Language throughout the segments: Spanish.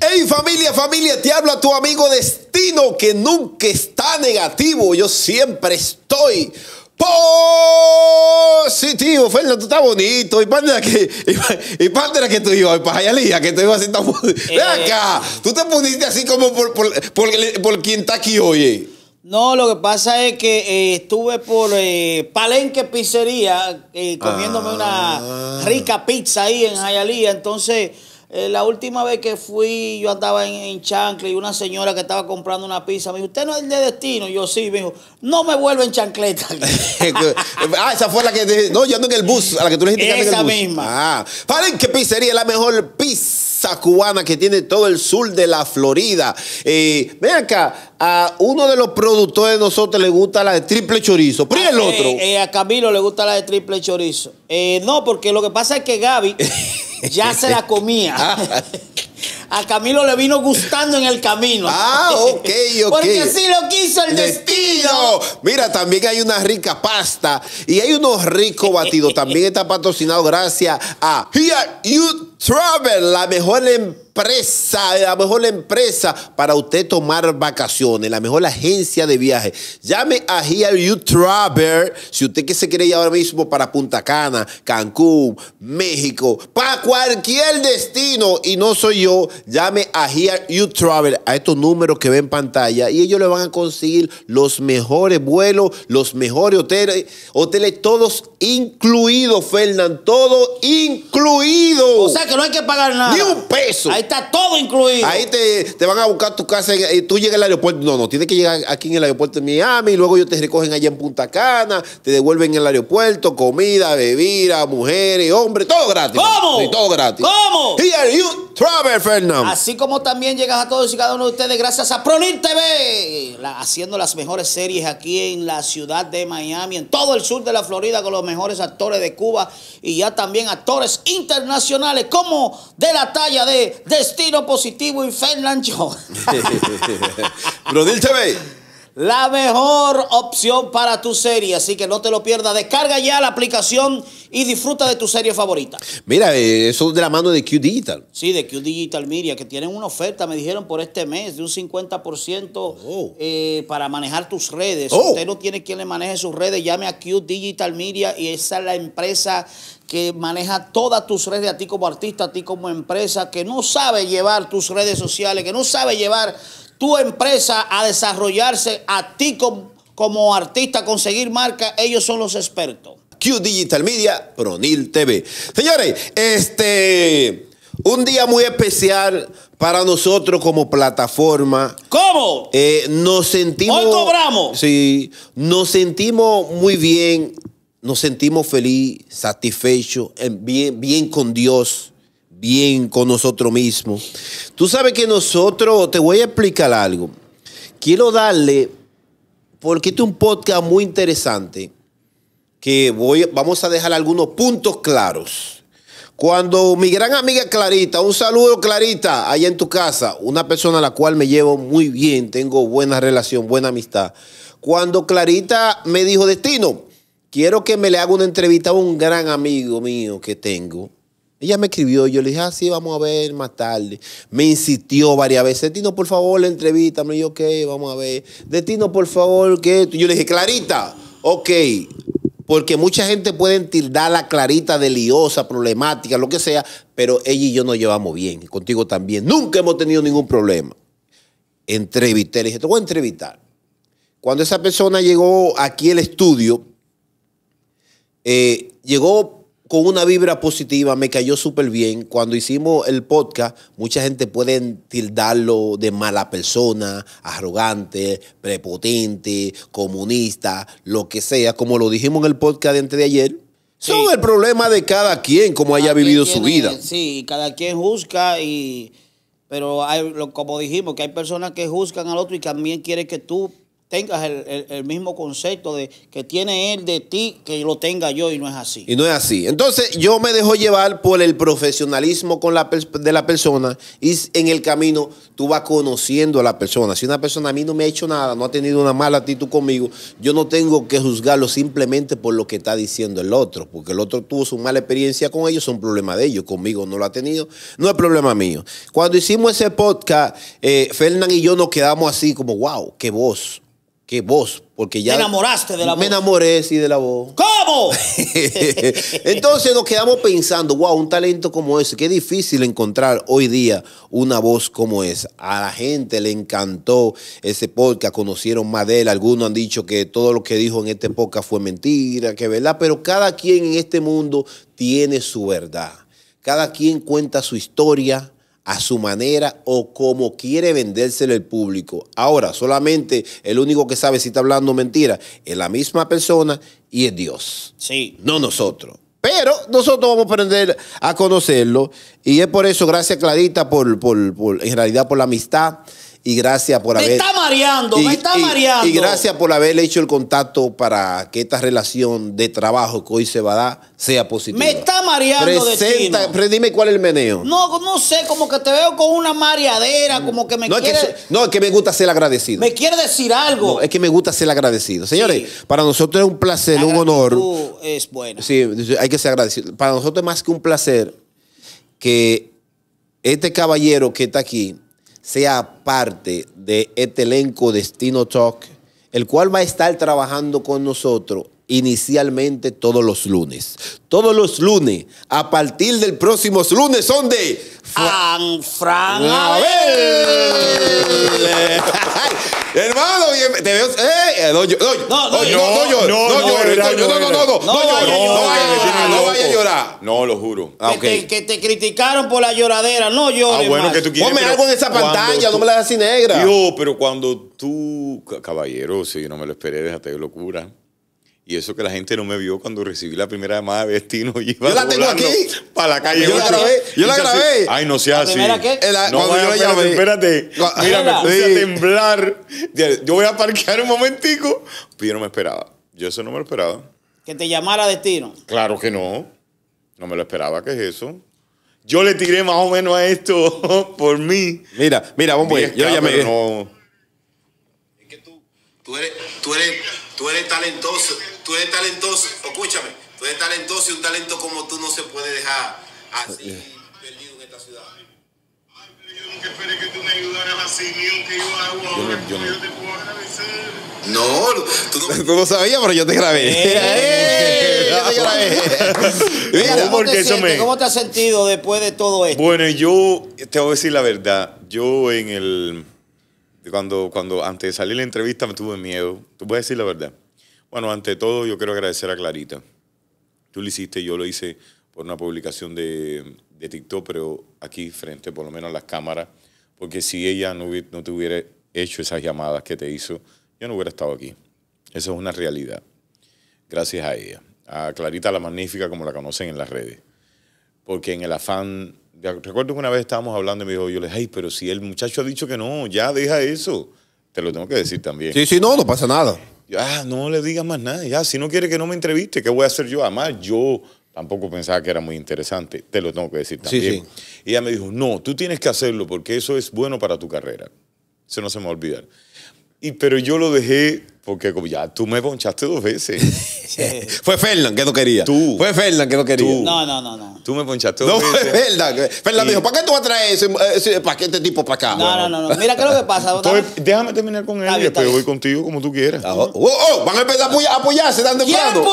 Hey familia, familia, te habla tu amigo Destino que nunca está negativo. Yo siempre estoy positivo. Fernando, tú estás bonito. Y pandera que, y, que tú ibas, ¿Para pues Jayalía, que tú ibas así tan eh. ¡Ven acá, tú te pusiste así como por, por, quien está aquí oye. No, lo que pasa es que eh, estuve por eh, Palenque Pizzería comiéndome una ah. rica pizza ahí en Jayalía. Entonces eh, la última vez que fui, yo andaba en, Chancle y una señora que estaba comprando una pizza me dijo, ¿usted no es de destino? yo sí, me dijo, no me vuelvo en chancleta. ah, esa fue la que No, yo ando en el bus, a la que tú le dijiste Esa en el bus. misma. Ah, qué pizzería es la mejor pizza cubana que tiene todo el sur de la Florida? Eh, ven acá, a uno de los productores de nosotros le gusta la de triple chorizo, pero el ah, otro? Eh, eh, a Camilo le gusta la de triple chorizo. no, porque lo que pasa es que Gaby ya se la comía. Ah. A Camilo le vino gustando en el camino. Ah, ok, ok. Porque así lo quiso el destino. destino. Mira, también hay una rica pasta y hay unos ricos batidos. También está patrocinado gracias a Here You Travel, la mejor empresa empresa, la mejor empresa para usted tomar vacaciones, la mejor agencia de viaje. Llame a Here You Travel si usted que se quiere ir ahora mismo para Punta Cana, Cancún, México, para cualquier destino y no soy yo, llame a Here You Travel a estos números que ven en pantalla y ellos le van a conseguir los mejores vuelos, los mejores hoteles, hoteles todos incluidos, Fernández. Todos incluidos. O sea que no hay que pagar nada. Ni un peso está todo incluido. Ahí te, te van a buscar tu casa y tú llegas al aeropuerto. No, no, tienes que llegar aquí en el aeropuerto de Miami y luego ellos te recogen allá en Punta Cana, te devuelven en el aeropuerto, comida, bebida, mujeres, hombres, todo gratis. ¿Cómo? todo gratis. ¿Cómo? Here you Travel Fernand. Así como también llegas a todos y cada uno de ustedes gracias a Pronil TV, haciendo las mejores series aquí en la ciudad de Miami, en todo el sur de la Florida, con los mejores actores de Cuba y ya también actores internacionales, como de la talla de Destino Positivo y fernando Pronil TV la mejor opción para tu serie. Así que no te lo pierdas. Descarga ya la aplicación y disfruta de tu serie favorita. Mira, eh, eso de la mano de Q Digital. Sí, de Q Digital Media, que tienen una oferta, me dijeron, por este mes de un 50% eh, para manejar tus redes. Si oh. usted no tiene quien le maneje sus redes, llame a Q Digital Media y esa es la empresa que maneja todas tus redes, a ti como artista, a ti como empresa, que no sabe llevar tus redes sociales, que no sabe llevar tu empresa a desarrollarse, a ti como, artista conseguir marca, ellos son los expertos. Q Digital Media, Pronil TV. Señores, este un día muy especial para nosotros como plataforma. ¿Cómo? Eh, nos sentimos. Hoy cobramos. Sí, nos sentimos muy bien, nos sentimos feliz, satisfechos, bien, bien con Dios bien con nosotros mismos. Tú sabes que nosotros, te voy a explicar algo. Quiero darle, porque este es un podcast muy interesante, que voy, vamos a dejar algunos puntos claros. Cuando mi gran amiga Clarita, un saludo Clarita, allá en tu casa, una persona a la cual me llevo muy bien, tengo buena relación, buena amistad. Cuando Clarita me dijo, Destino, quiero que me le haga una entrevista a un gran amigo mío que tengo, ella me escribió, yo le dije, ah, sí, vamos a ver más tarde. Me insistió varias veces, Tino, por favor, entrevista Y yo, ok, vamos a ver. De por favor, ¿qué? Yo le dije, Clarita, ok. Porque mucha gente puede tildar la clarita de liosa, problemática, lo que sea, pero ella y yo nos llevamos bien, contigo también. Nunca hemos tenido ningún problema. Entrevisté, le dije, te voy a entrevistar. Cuando esa persona llegó aquí al estudio, eh, llegó con una vibra positiva, me cayó súper bien. Cuando hicimos el podcast, mucha gente puede tildarlo de mala persona, arrogante, prepotente, comunista, lo que sea. Como lo dijimos en el podcast de antes de ayer, son el problema de cada quien, como haya vivido su vida. Sí, cada quien juzga y... Pero como dijimos, que hay personas que juzgan al otro y también quieren que tú tengas el, mismo concepto de que tiene él de ti, que lo tenga yo y no es así. Y no es así. Entonces yo me dejo llevar por el profesionalismo con la, de la persona y en el camino tú vas conociendo a la persona. Si una persona a mí no me ha hecho nada, no ha tenido una mala actitud conmigo, yo no tengo que juzgarlo simplemente por lo que está diciendo el otro, porque el otro tuvo su mala experiencia con ellos, son problema de ellos, conmigo no lo ha tenido, no es problema mío. Cuando hicimos ese podcast, eh, Fernán y yo nos quedamos así como, wow, qué voz que vos, porque ya... Me enamoraste de la voz. Me enamoré, sí, de la voz. ¿Cómo? Entonces nos quedamos pensando, wow, un talento como ese, qué difícil encontrar hoy día una voz como esa. A la gente le encantó ese podcast, conocieron más algunos han dicho que todo lo que dijo en este podcast fue mentira, que verdad, pero cada quien en este mundo tiene su verdad. Cada quien cuenta su historia, a su manera o como quiere vendérselo el público. Ahora, solamente el único que sabe si está hablando mentira es la misma persona y es Dios. Sí. No nosotros. Pero nosotros vamos a aprender a conocerlo y es por eso, gracias Clarita, por, en realidad por la amistad y gracias por haber. Me está mareando, y, me está mareando. Y gracias por haber hecho el contacto para que esta relación de trabajo que hoy se va a dar sea positiva. Me está mareando. Presenta, dime cuál es el meneo. No, no sé, como que te veo con una mareadera, como que me no, es que, no, es que me gusta ser agradecido. Me quiere decir algo. No, es que me gusta ser agradecido. Señores, para nosotros es un placer, un honor. Es bueno. Sí, hay que ser agradecido. Para nosotros es más que un placer que este caballero que está aquí sea parte de este elenco Destino Talk, el cual va a estar trabajando con nosotros inicialmente todos los lunes. Todos los lunes, a partir del próximo lunes, son de Fran Fran Hermano, te veo. ¡Eh! No, no, no, no, no, no, no, no, vaya a llorar. No, lo juro. Que te criticaron por la lloradera. No llores. Ah, bueno, que Ponme algo en esa pantalla, no me la hagas así negra. Yo, pero cuando tú, caballero, si no me lo esperé, déjate de locura. Y eso que la gente no me vio cuando recibí la primera llamada de destino y yo la tengo aquí. para la calle. Yo la grabé. Yo la grabé. Ay, no sea así. Eh, ¿La no, vaya, yo espérate, espérate. Mira, me puse a temblar. Yo voy a parquear un momentico. Pero yo no me esperaba. Yo eso no me lo esperaba. ¿Que te llamara destino? Claro que no. No me lo esperaba. ¿Qué es eso? Yo le tiré más o menos a esto por mí. Mira, mira, vamos a Yo ah, llamé. No. Es que tú, tú eres, tú eres, tú eres talentoso tú eres talentoso, escúchame, tú eres talentoso y un talento como tú no se puede dejar así perdido en esta ciudad. Yo no, yo que tú no, tú no sabías, pero yo te grabé. ¡Eh! yo te pero ¿Cómo, te ¿Cómo te has sentido después de todo esto? Bueno, yo te voy a decir la verdad. Yo en el cuando, cuando antes de salir la entrevista me tuve miedo. Te voy a decir la verdad. Bueno, ante todo yo quiero agradecer a Clarita. Tú lo hiciste, yo lo hice por una publicación de, TikTok, pero aquí frente por lo menos a las cámaras, porque si ella no, te hubiera hecho esas llamadas que te hizo, yo no hubiera estado aquí. Esa es una realidad. Gracias a ella. A Clarita la Magnífica, como la conocen en las redes. Porque en el afán. Recuerdo que una vez estábamos hablando y me dijo, yo le dije, pero si el muchacho ha dicho que no, ya deja eso. Te lo tengo que decir también. Sí, sí, no, no pasa nada. Ah, no le digas más nada. si no quiere que no me entreviste, ¿qué voy a hacer yo? Además, yo tampoco pensaba que era muy interesante. Te lo tengo que decir también. Y ella me dijo, no, tú tienes que hacerlo porque eso es bueno para tu carrera. Se no se me va olvidar. Y, pero yo lo dejé porque como ya tú me ponchaste dos veces. fue Fernán que no quería. Tú. Fue Fernán que no quería. Tú. No, no, no, no. Tú me ponchaste dos veces. No, fue Fernán. dijo, ¿para qué tú vas a traer ese, eh, qué este tipo para acá? No, no, no, Mira, ¿qué es lo que pasa? Pues, déjame terminar con él y después voy contigo como tú quieras. Ah, oh, oh, oh, van a empezar a apoyarse, dando plato.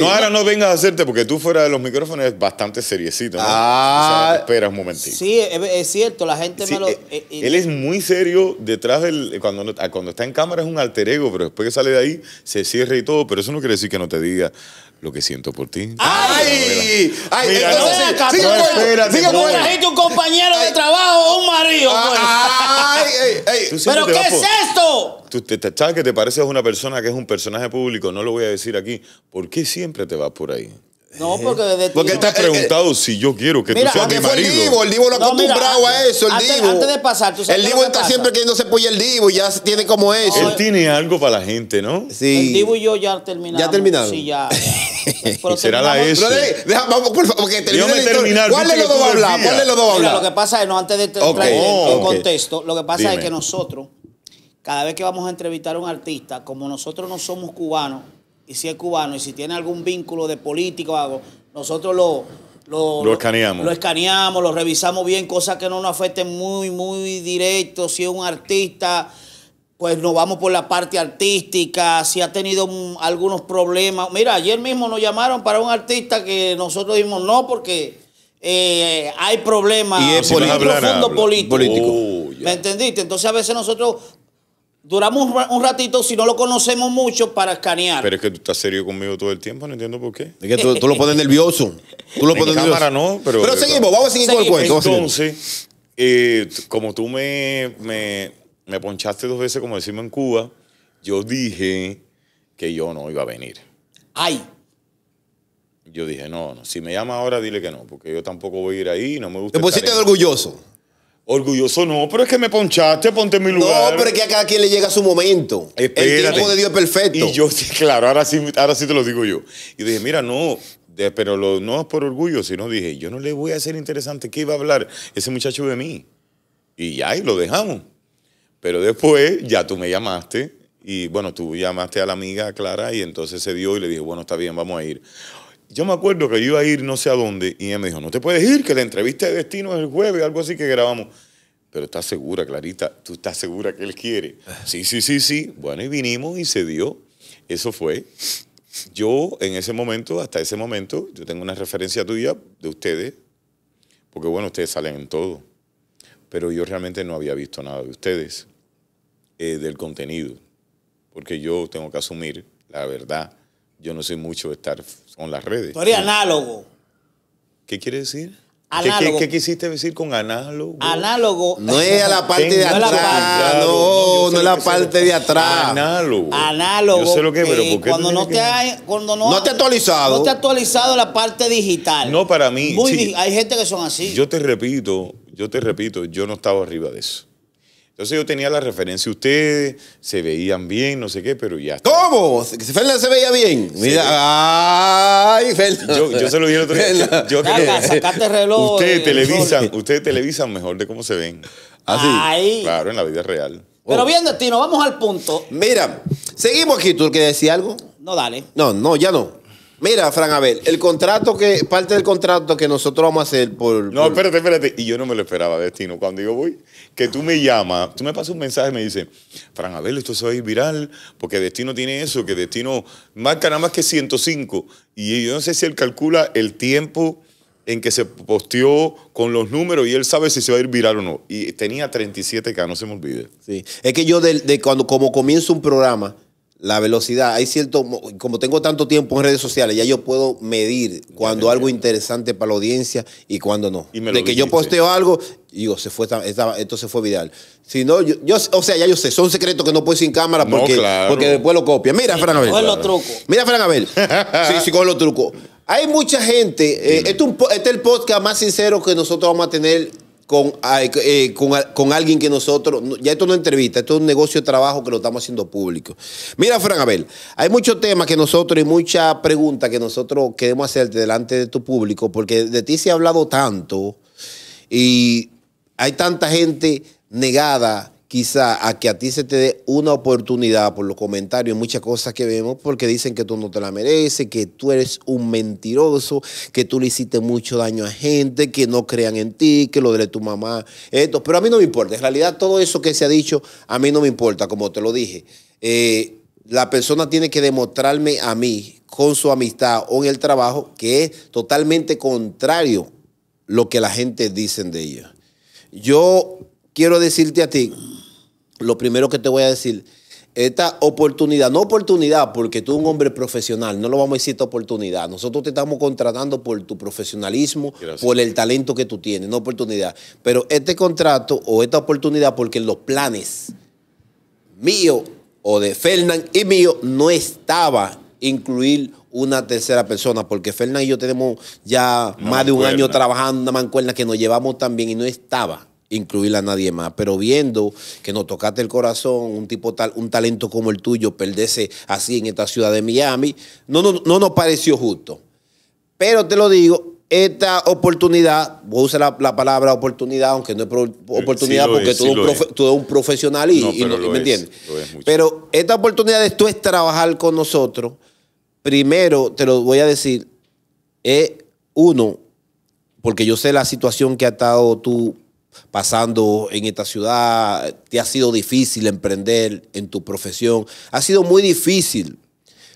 No, ahora no vengas a hacerte porque tú fuera de los micrófonos es bastante seriecito. Ah. espera un momentito. Sí, es, cierto. La gente me lo... Eh, eh, él es muy serio detrás del... Cuando, ah, cuando está en cámara es un alter ego, pero después que sale de ahí, se cierra y todo, pero eso no quiere decir que no te diga lo que siento por ti. ¡Ay! ¡Ay! Mira, no, espérate, un compañero de trabajo, un marido. Ah, pues. ay, ay. pero qué es esto? Tú te, sabes que te pareces a una persona que es un personaje público, no lo voy a decir aquí. ¿Por qué siempre te vas por ahí? No, porque desde Porque te preguntado si yo quiero que tú seas mi marido. El Divo, el Divo lo ha acostumbrado a eso, el antes, Divo. de pasar, tú sabes El Divo está siempre se puya el Divo, ya tiene como eso. él tiene algo para la gente, ¿no? Sí. El Divo y yo ya terminamos. ¿Ya terminamos? Sí, ya. será la S. deja, por favor, que ¿Cuál de los dos va a hablar? ¿Cuál los dos a hablar? Lo que pasa es, no, antes de contexto, lo que pasa es que nosotros, cada vez que vamos a entrevistar a un artista, como nosotros no somos cubanos, y si es cubano y si tiene algún vínculo de político o nosotros lo, lo, escaneamos. Lo revisamos bien, cosas que no nos afecten muy, muy directo. Si es un artista, pues nos vamos por la parte artística. Si ha tenido algunos problemas. Mira, ayer mismo nos llamaron para un artista que nosotros dijimos no, porque eh, hay problemas. Y es político, político. ¿Me entendiste? Entonces a veces nosotros Duramos un ratito, si no lo conocemos mucho, para escanear. Pero es que tú estás serio conmigo todo el tiempo, no entiendo por qué. Es que tú, lo pones nervioso. cámara no, pero... seguimos, vamos a seguir con el cuento. Entonces, eh, como tú me, ponchaste dos veces, como decimos en Cuba, yo dije que yo no iba a venir. ¡Ay! Yo dije, no, no, si me llama ahora, dile que no, porque yo tampoco voy a ir ahí, no me gusta. Te pusiste orgulloso. Orgulloso no, pero es que me ponchaste, ponte en mi lugar. No, pero es que a cada quien le llega su momento. El tiempo de Dios es perfecto. Y yo, claro, ahora sí, ahora sí te lo digo yo. Y dije, mira, no, pero lo, no es por orgullo, sino dije, yo no le voy a hacer interesante que iba a hablar ese muchacho de mí. Y ya, y lo dejamos. Pero después ya tú me llamaste y bueno, tú llamaste a la amiga Clara y entonces se dio y le dije, bueno, está bien, vamos a ir. Yo me acuerdo que iba a ir no sé a dónde y ella me dijo, no te puedes ir, que la entrevista de destino es el jueves, algo así que grabamos. Pero estás segura, Clarita, tú estás segura que él quiere. Sí, sí, sí, sí. Bueno, y vinimos y se dio. Eso fue. Yo en ese momento, hasta ese momento, yo tengo una referencia tuya de ustedes, porque bueno, ustedes salen en todo, pero yo realmente no había visto nada de ustedes, eh, del contenido, porque yo tengo que asumir, la verdad, yo no soy mucho de estar con las redes. Tú análogo. ¿Qué quiere decir? Análogo. ¿Qué, quisiste decir con análogo? Análogo. No es a la parte de atrás. no, no, es la parte de atrás. Análogo. Análogo. Yo sé lo que eh, pero ¿por qué cuando, no te ha actualizado. No te ha actualizado la parte digital. No, para mí. hay gente que son así. Yo te repito, yo te repito, yo no estaba arriba de eso. Entonces yo tenía la referencia ustedes, se veían bien, no sé qué, pero ya. ¿Cómo? Fernández se veía bien. Mira, ay, Fernández. Yo, se lo dije el otro día. Yo reloj. Ustedes televisan, ustedes televisan mejor de cómo se ven. Así. Ah, claro, en la vida real. Pero oh. bien, Destino, vamos al punto. Mira, seguimos aquí. ¿Tú quieres decir algo? No, dale. No, no, ya no. Mira, Fran Abel, el contrato que, parte del contrato que nosotros vamos a hacer por. No, espérate, espérate. Y yo no me lo esperaba, Destino. Cuando yo voy, que tú me llamas, tú me pasas un mensaje y me dices, Fran Abel, esto se va a ir viral, porque Destino tiene eso, que Destino marca nada más que 105. Y yo no sé si él calcula el tiempo en que se posteó con los números y él sabe si se va a ir viral o no. Y tenía 37K, no se me olvide. Sí, es que yo de, cuando como comienzo un programa, la velocidad. Hay cierto, como tengo tanto tiempo en redes sociales, ya yo puedo medir cuando algo interesante para la audiencia y cuando no. de que yo posteo algo, digo, se fue, estaba, esto se fue viral. Si yo, o sea, ya yo sé, son secretos que no puedo sin cámara porque, después lo copian. Mira, sí, Fran Abel. los trucos. Mira, Fran Abel. sí, sí, con los trucos. Hay mucha gente. Eh, este, este es el podcast más sincero que nosotros vamos a tener Ah, eh, eh, con, alguien que nosotros, ya esto no es entrevista, esto es un negocio de trabajo que lo estamos haciendo público. Mira, Fran Abel, hay muchos temas que nosotros y muchas preguntas que nosotros queremos hacerte delante de tu público, porque de ti se ha hablado tanto y hay tanta gente negada quizá a que a ti se te dé una oportunidad por los comentarios, muchas cosas que vemos, porque dicen que tú no te la mereces, que tú eres un mentiroso, que tú le hiciste mucho daño a gente, que no crean en ti, que lo de tu mamá, esto. Pero a mí no me importa. En realidad, todo eso que se ha dicho, a mí no me importa, como te lo dije. Eh, la persona tiene que demostrarme a mí, con su amistad o en el trabajo, que es totalmente contrario lo que la gente dice de ella. Yo quiero decirte a ti lo primero que te voy a decir, esta oportunidad, no oportunidad, porque tú eres un hombre profesional, no lo vamos a decir esta oportunidad. Nosotros te estamos contratando por tu profesionalismo, por el talento que tú tienes, no oportunidad. Pero este contrato o esta oportunidad, porque los planes mío o de Fernán y mío no estaba incluir una tercera persona, porque Fernán y yo tenemos ya más de un año trabajando una mancuerna que nos llevamos también y no estaba incluirla a nadie más. Pero viendo que nos tocaste el corazón, un tipo tal, un talento como el tuyo, perderse así en esta ciudad de Miami, no, no, nos pareció justo. Pero te lo digo, esta oportunidad, voy a usar la, palabra oportunidad, aunque no es oportunidad porque tú, eres un profesional y, me entiendes. Pero esta oportunidad de esto es trabajar con nosotros, primero te lo voy a decir, es uno, porque yo sé la situación que ha estado tú pasando en esta ciudad, te ha sido difícil emprender en tu profesión, ha sido muy difícil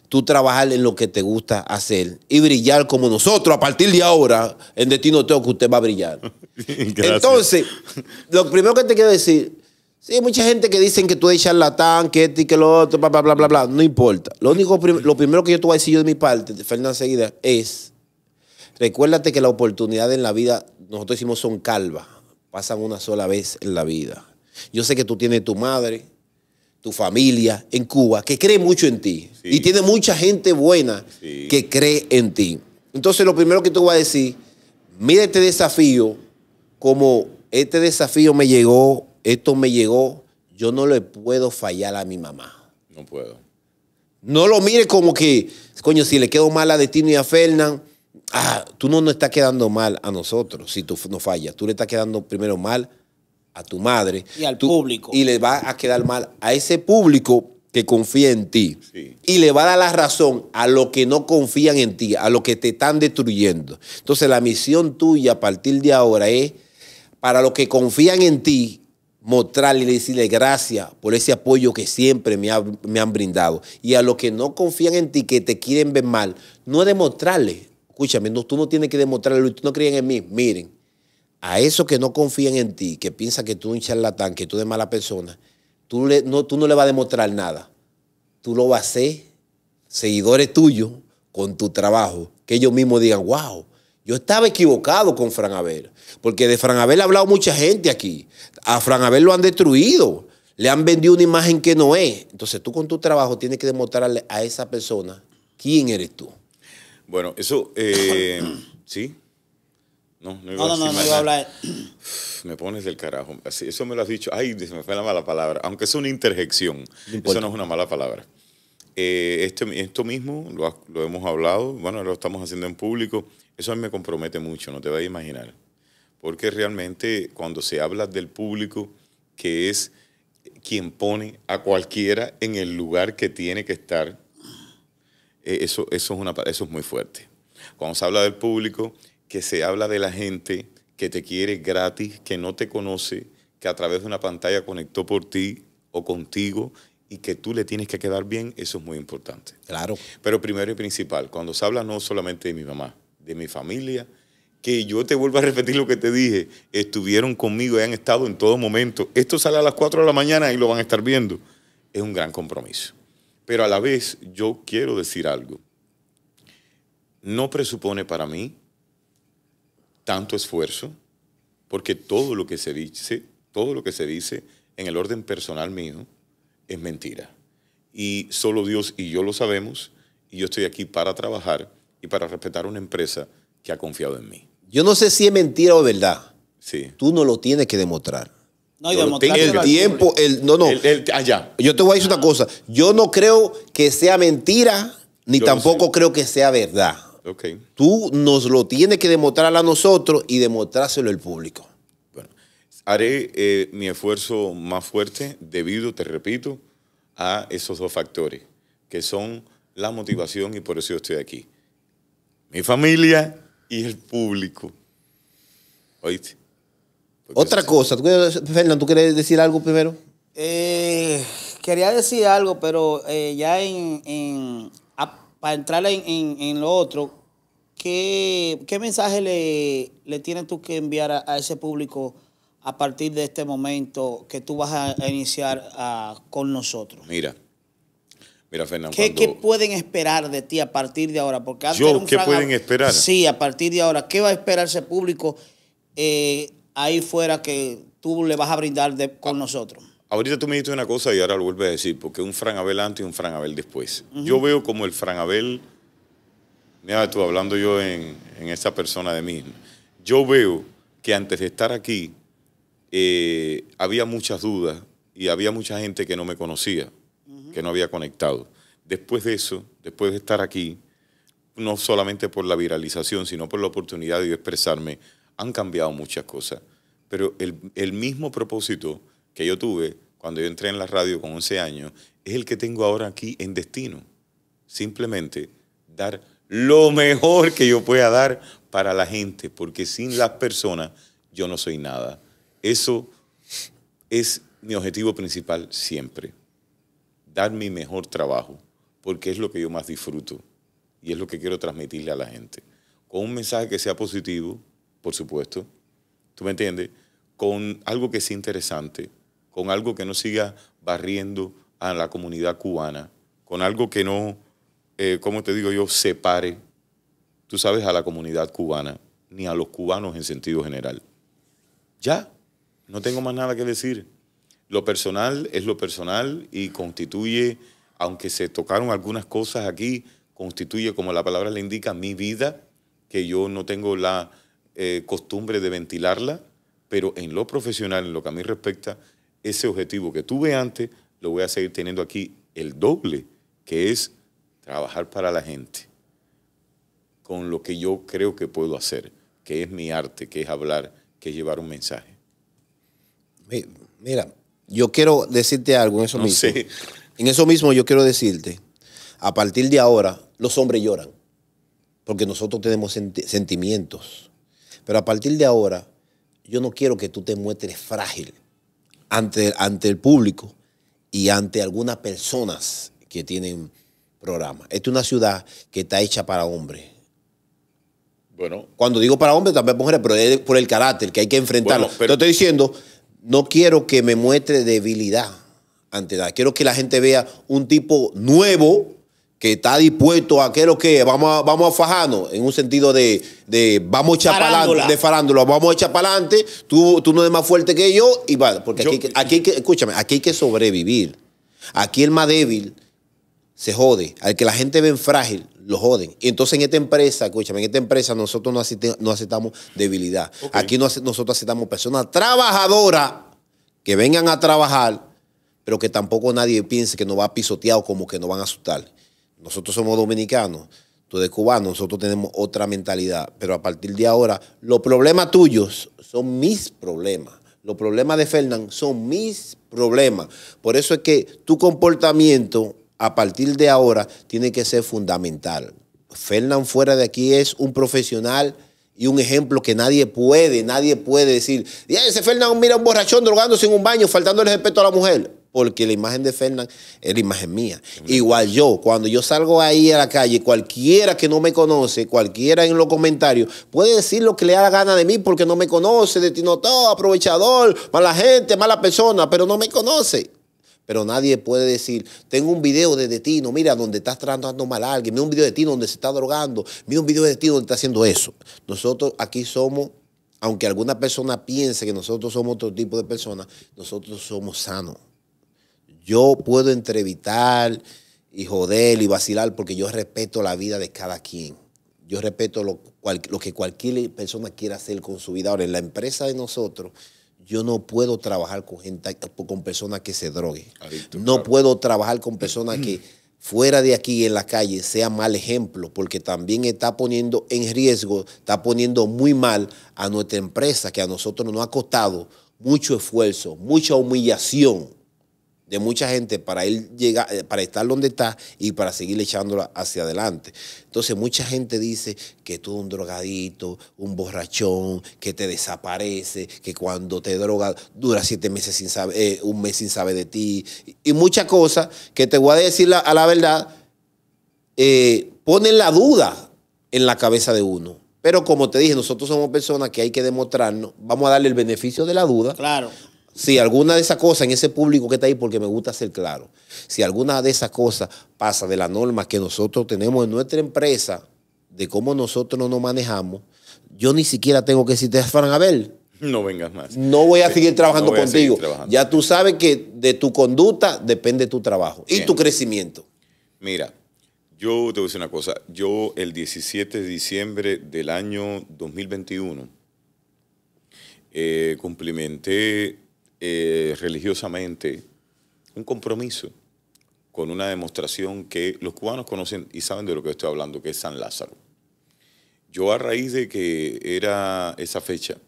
tú trabajar en lo que te gusta hacer y brillar como nosotros a partir de ahora en Destino Teo que usted va a brillar. Entonces, lo primero que te quiero decir, sí, hay mucha gente que dicen que tú eres charlatán, que este y que lo otro, bla, bla, bla, bla, bla. No importa. Lo, único, lo primero que yo te voy a decir yo de mi parte, Fernanda Seguida, es, recuérdate que las oportunidades en la vida, nosotros decimos son calvas pasan una sola vez en la vida. Yo sé que tú tienes tu madre, tu familia en Cuba, que cree mucho en ti. Y tiene mucha gente buena que cree en ti. Entonces lo primero que tú vas a decir, mira este desafío, como este desafío me llegó, esto me llegó, yo no le puedo fallar a mi mamá. No puedo. No lo mire como que, coño, si le quedo mal a Destino y a Fernández ah, tú no nos estás quedando mal a nosotros si tú no fallas. Tú le estás quedando primero mal a tu madre. Y al público. Y le va a quedar mal a ese público que confía en ti. Y le va a dar la razón a los que no confían en ti, a los que te están destruyendo. Entonces la misión tuya a partir de ahora es, para los que confían en ti, mostrarle y decirle gracias por ese apoyo que siempre me, han brindado. Y a los que no confían en ti, que te quieren ver mal, no demostrarle, escúchame, tú no tienes que demostrarlo, tú no creen en mí. Miren, a esos que no confían en ti, que piensan que tú eres un charlatán, que tú eres mala persona, tú, le, no, tú no le vas a demostrar nada. Tú lo vas a hacer, seguidores tuyos, con tu trabajo, que ellos mismos digan, wow, yo estaba equivocado con Fran Abel, porque de Fran Abel ha hablado mucha gente aquí. A Fran Abel lo han destruido, le han vendido una imagen que no es. Entonces tú con tu trabajo tienes que demostrarle a esa persona quién eres tú. Bueno, eso, eh, ¿sí? No, no iba no, a, iba a hablar. Me pones del carajo. eso me lo has dicho. Ay, se me fue la mala palabra. Aunque es una interjección. eso no es una mala palabra. Eh, este, esto mismo lo, hemos hablado. Bueno, lo estamos haciendo en público. Eso a mí me compromete mucho, no te vas a imaginar. Porque realmente cuando se habla del público, que es quien pone a cualquiera en el lugar que tiene que estar, eh, eso, es una, eso es muy fuerte. Cuando se habla del público, que se habla de la gente que te quiere gratis, que no te conoce, que a través de una pantalla conectó por ti o contigo y que tú le tienes que quedar bien, eso es muy importante. Claro. Pero primero y principal, cuando se habla no solamente de mi mamá, de mi familia, que yo te vuelvo a repetir lo que te dije, estuvieron conmigo y han estado en todo momento. Esto sale a las 4 de la mañana y lo van a estar viendo. Es un gran compromiso. Pero a la vez yo quiero decir algo. No presupone para mí tanto esfuerzo, porque todo lo que se dice, todo lo que se dice en el orden personal mío es mentira. Y solo Dios y yo lo sabemos, y yo estoy aquí para trabajar y para respetar una empresa que ha confiado en mí. Yo no sé si es mentira o verdad. Sí. Tú no lo tienes que demostrar. No, el tiempo, el, no, no. allá. Yo te voy a decir una cosa. Yo no creo que sea mentira, ni tampoco creo que sea verdad. Okay. Tú nos lo tienes que demostrar a nosotros y demostrárselo al público. Bueno, haré eh, mi esfuerzo más fuerte debido, te repito, a esos dos factores, que son la motivación y por eso estoy aquí. Mi familia y el público. ¿Oíste? Otra cosa, Fernando, ¿tú quieres decir algo primero? Eh, quería decir algo, pero eh, ya en, para entrar en, lo otro, ¿qué, mensaje le, le, tienes tú que enviar a, ese público a partir de este momento que tú vas a, iniciar con nosotros? Mira, Mira, Fernando. ¿Qué, ¿Qué, pueden esperar de ti a partir de ahora? Porque antes yo, ¿qué pueden esperar? Sí, a partir de ahora. ¿Qué va a esperar ese público eh, ahí fuera que tú le vas a brindar con ah. nosotros. Ahorita tú me dijiste una cosa y ahora lo vuelves a decir, porque un Fran Abel antes y un Fran Abel después. Yo veo como el Fran Abel, mira tú hablando yo en, esa persona de mí, yo veo que antes de estar aquí eh, había muchas dudas y había mucha gente que no me conocía, que no había conectado. Después de eso, después de estar aquí, no solamente por la viralización, sino por la oportunidad de expresarme, han cambiado muchas cosas, pero el, mismo propósito que yo tuve cuando yo entré en la radio con 11 años es el que tengo ahora aquí en destino. Simplemente dar lo mejor que yo pueda dar para la gente, porque sin las personas yo no soy nada. Eso es mi objetivo principal siempre, dar mi mejor trabajo, porque es lo que yo más disfruto y es lo que quiero transmitirle a la gente, con un mensaje que sea positivo, por supuesto, ¿tú me entiendes? Con algo que es interesante, con algo que no siga barriendo a la comunidad cubana, con algo que no, eh, como te digo yo, separe, tú sabes, a la comunidad cubana, ni a los cubanos en sentido general. Ya, no tengo más nada que decir. Lo personal es lo personal y constituye, aunque se tocaron algunas cosas aquí, constituye, como la palabra le indica, mi vida, que yo no tengo la eh, costumbre de ventilarla, pero en lo profesional, en lo que a mí respecta, ese objetivo que tuve antes lo voy a seguir teniendo aquí el doble, que es trabajar para la gente con lo que yo creo que puedo hacer, que es mi arte, que es hablar, que es llevar un mensaje. Mira, yo quiero decirte algo en eso mismo. En eso mismo yo quiero decirte, a partir de ahora, los hombres lloran, porque nosotros tenemos sentimientos pero a partir de ahora, yo no quiero que tú te muestres frágil ante, ante el público y ante algunas personas que tienen programas. Esta es una ciudad que está hecha para hombres. Bueno. Cuando digo para hombres, también mujeres, pero es por el carácter que hay que enfrentarlo. Te estoy diciendo, no quiero que me muestre debilidad ante nada. Quiero que la gente vea un tipo nuevo que está dispuesto a que lo que vamos a, vamos a fajarnos en un sentido de, vamos a echar para adelante, de farándula, vamos a echar para adelante, tú, no eres más fuerte que yo y porque aquí, hay que, escúchame, aquí hay que sobrevivir. Aquí el más débil se jode, al que la gente ve frágil, lo joden. Y entonces en esta empresa, escúchame, en esta empresa nosotros no, aceptamos debilidad. Aquí no, nosotros aceptamos personas trabajadoras que vengan a trabajar, pero que tampoco nadie piense que nos va a pisotear como que nos van a asustar nosotros somos dominicanos, tú eres cubano, nosotros tenemos otra mentalidad, pero a partir de ahora los problemas tuyos son mis problemas. Los problemas de Fernán son mis problemas. Por eso es que tu comportamiento a partir de ahora tiene que ser fundamental. Fernán fuera de aquí es un profesional y un ejemplo que nadie puede, nadie puede decir, ese Fernán mira un borrachón drogándose en un baño, faltándole respeto a la mujer porque la imagen de Fernán es la imagen mía. Igual yo, cuando yo salgo ahí a la calle, cualquiera que no me conoce, cualquiera en los comentarios, puede decir lo que le haga gana de mí porque no me conoce, de todo aprovechador, mala gente, mala persona, pero no me conoce. Pero nadie puede decir, tengo un video de, de mira, donde estás tratando mal a alguien, mira un video de Tino donde se está drogando, mira un video de Tino donde está haciendo eso. Nosotros aquí somos, aunque alguna persona piense que nosotros somos otro tipo de personas, nosotros somos sanos. Yo puedo entrevistar y joder y vacilar porque yo respeto la vida de cada quien. Yo respeto lo, que cualquier persona quiera hacer con su vida. Ahora, en la empresa de nosotros, yo no puedo trabajar con gente, con personas que se droguen. no puedo trabajar con personas que fuera de aquí en la calle sea mal ejemplo, porque también está poniendo en riesgo, está poniendo muy mal a nuestra empresa, que a nosotros nos ha costado mucho esfuerzo, mucha humillación de mucha gente para él llegar, eh, para estar donde está y para seguir echándola hacia adelante. Entonces, mucha gente dice que tú un drogadito, un borrachón, que te desaparece, que cuando te droga dura siete meses sin saber, eh, un mes sin saber de ti, y, muchas cosas que te voy a decir a la verdad, eh, ponen la duda en la cabeza de uno. Pero como te dije, nosotros somos personas que hay que demostrarnos. Vamos a darle el beneficio de la duda. Claro. Si alguna de esas cosas en ese público que está ahí, porque me gusta ser claro, si alguna de esas cosas pasa de la norma que nosotros tenemos en nuestra empresa, de cómo nosotros nos manejamos, yo ni siquiera tengo que decirte, a Abel. No vengas más. No voy a seguir trabajando contigo. Ya tú sabes que de tu conducta depende tu trabajo y tu crecimiento. Mira, yo te voy a decir una cosa. Yo el 17 de diciembre del año 2021 eh, cumplimenté eh, religiosamente un compromiso con una demostración que los cubanos conocen y saben de lo que estoy hablando, que es San Lázaro. Yo a raíz de que era esa fecha,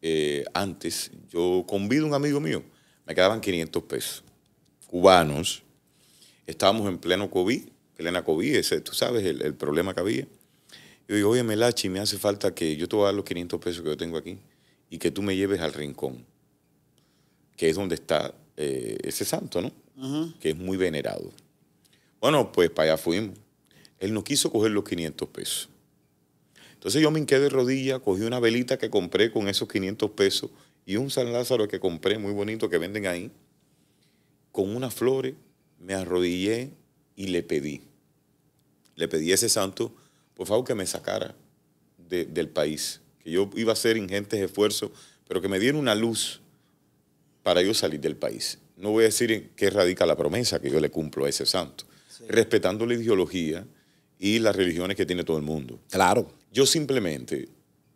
eh, antes, yo convido a un amigo mío, me quedaban 500 pesos, cubanos, estábamos en pleno COVID, plena COVID, ese, tú sabes el, el, problema que había. Yo digo, oye, Melachi, me hace falta que yo te voy a dar los 500 pesos que yo tengo aquí y que tú me lleves al rincón que es donde está eh, ese santo, ¿no? Que es muy venerado. Bueno, pues para allá fuimos. Él no quiso coger los 500 pesos. Entonces yo me hinqué de rodillas, cogí una velita que compré con esos 500 pesos y un San Lázaro que compré muy bonito que venden ahí. Con unas flores me arrodillé y le pedí. Le pedí a ese santo, por favor, que me sacara del país. Que yo iba a hacer ingentes esfuerzos, pero que me diera una luz para yo salir del país. No voy a decir en qué radica la promesa que yo le cumplo a ese santo, respetando la ideología y las religiones que tiene todo el mundo. Claro. Yo simplemente,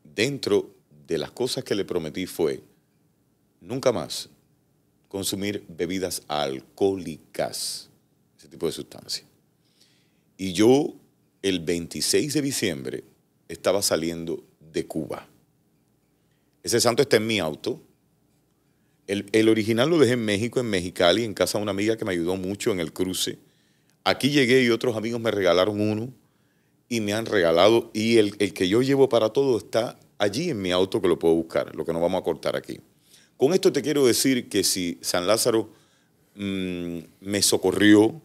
dentro de las cosas que le prometí fue nunca más consumir bebidas alcohólicas, ese tipo de sustancia. Y yo el 26 de diciembre estaba saliendo de Cuba. Ese santo está en mi auto, el, original lo dejé en México, en Mexicali, en casa de una amiga que me ayudó mucho en el cruce. Aquí llegué y otros amigos me regalaron uno y me han regalado. Y el, que yo llevo para todo está allí en mi auto que lo puedo buscar, lo que nos vamos a cortar aquí. Con esto te quiero decir que si San Lázaro mm, me socorrió,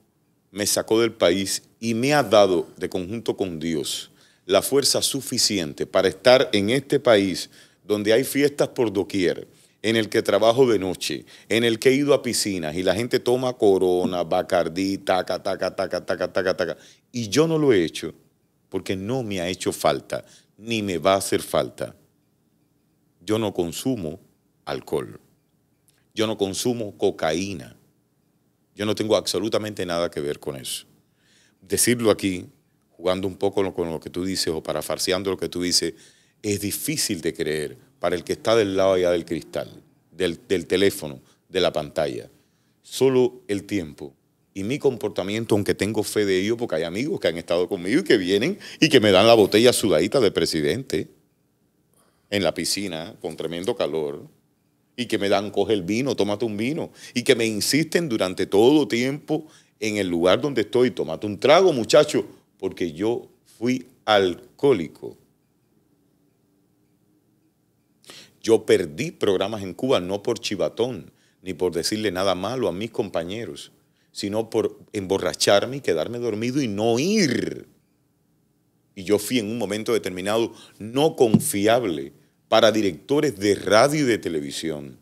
me sacó del país y me ha dado de conjunto con Dios la fuerza suficiente para estar en este país donde hay fiestas por doquier, en el que trabajo de noche, en el que he ido a piscinas y la gente toma corona, bacardí, taca, taca, taca, taca, taca, taca. Y yo no lo he hecho porque no me ha hecho falta, ni me va a hacer falta. Yo no consumo alcohol. Yo no consumo cocaína. Yo no tengo absolutamente nada que ver con eso. Decirlo aquí, jugando un poco con lo que tú dices o parafarseando lo que tú dices, es difícil de creer para el que está del lado allá del cristal, del, teléfono, de la pantalla. Solo el tiempo y mi comportamiento, aunque tengo fe de ello, porque hay amigos que han estado conmigo y que vienen y que me dan la botella sudadita de presidente en la piscina con tremendo calor y que me dan, coge el vino, tómate un vino y que me insisten durante todo tiempo en el lugar donde estoy, tómate un trago muchacho, porque yo fui alcohólico Yo perdí programas en Cuba no por chivatón, ni por decirle nada malo a mis compañeros, sino por emborracharme y quedarme dormido y no ir. Y yo fui en un momento determinado no confiable para directores de radio y de televisión.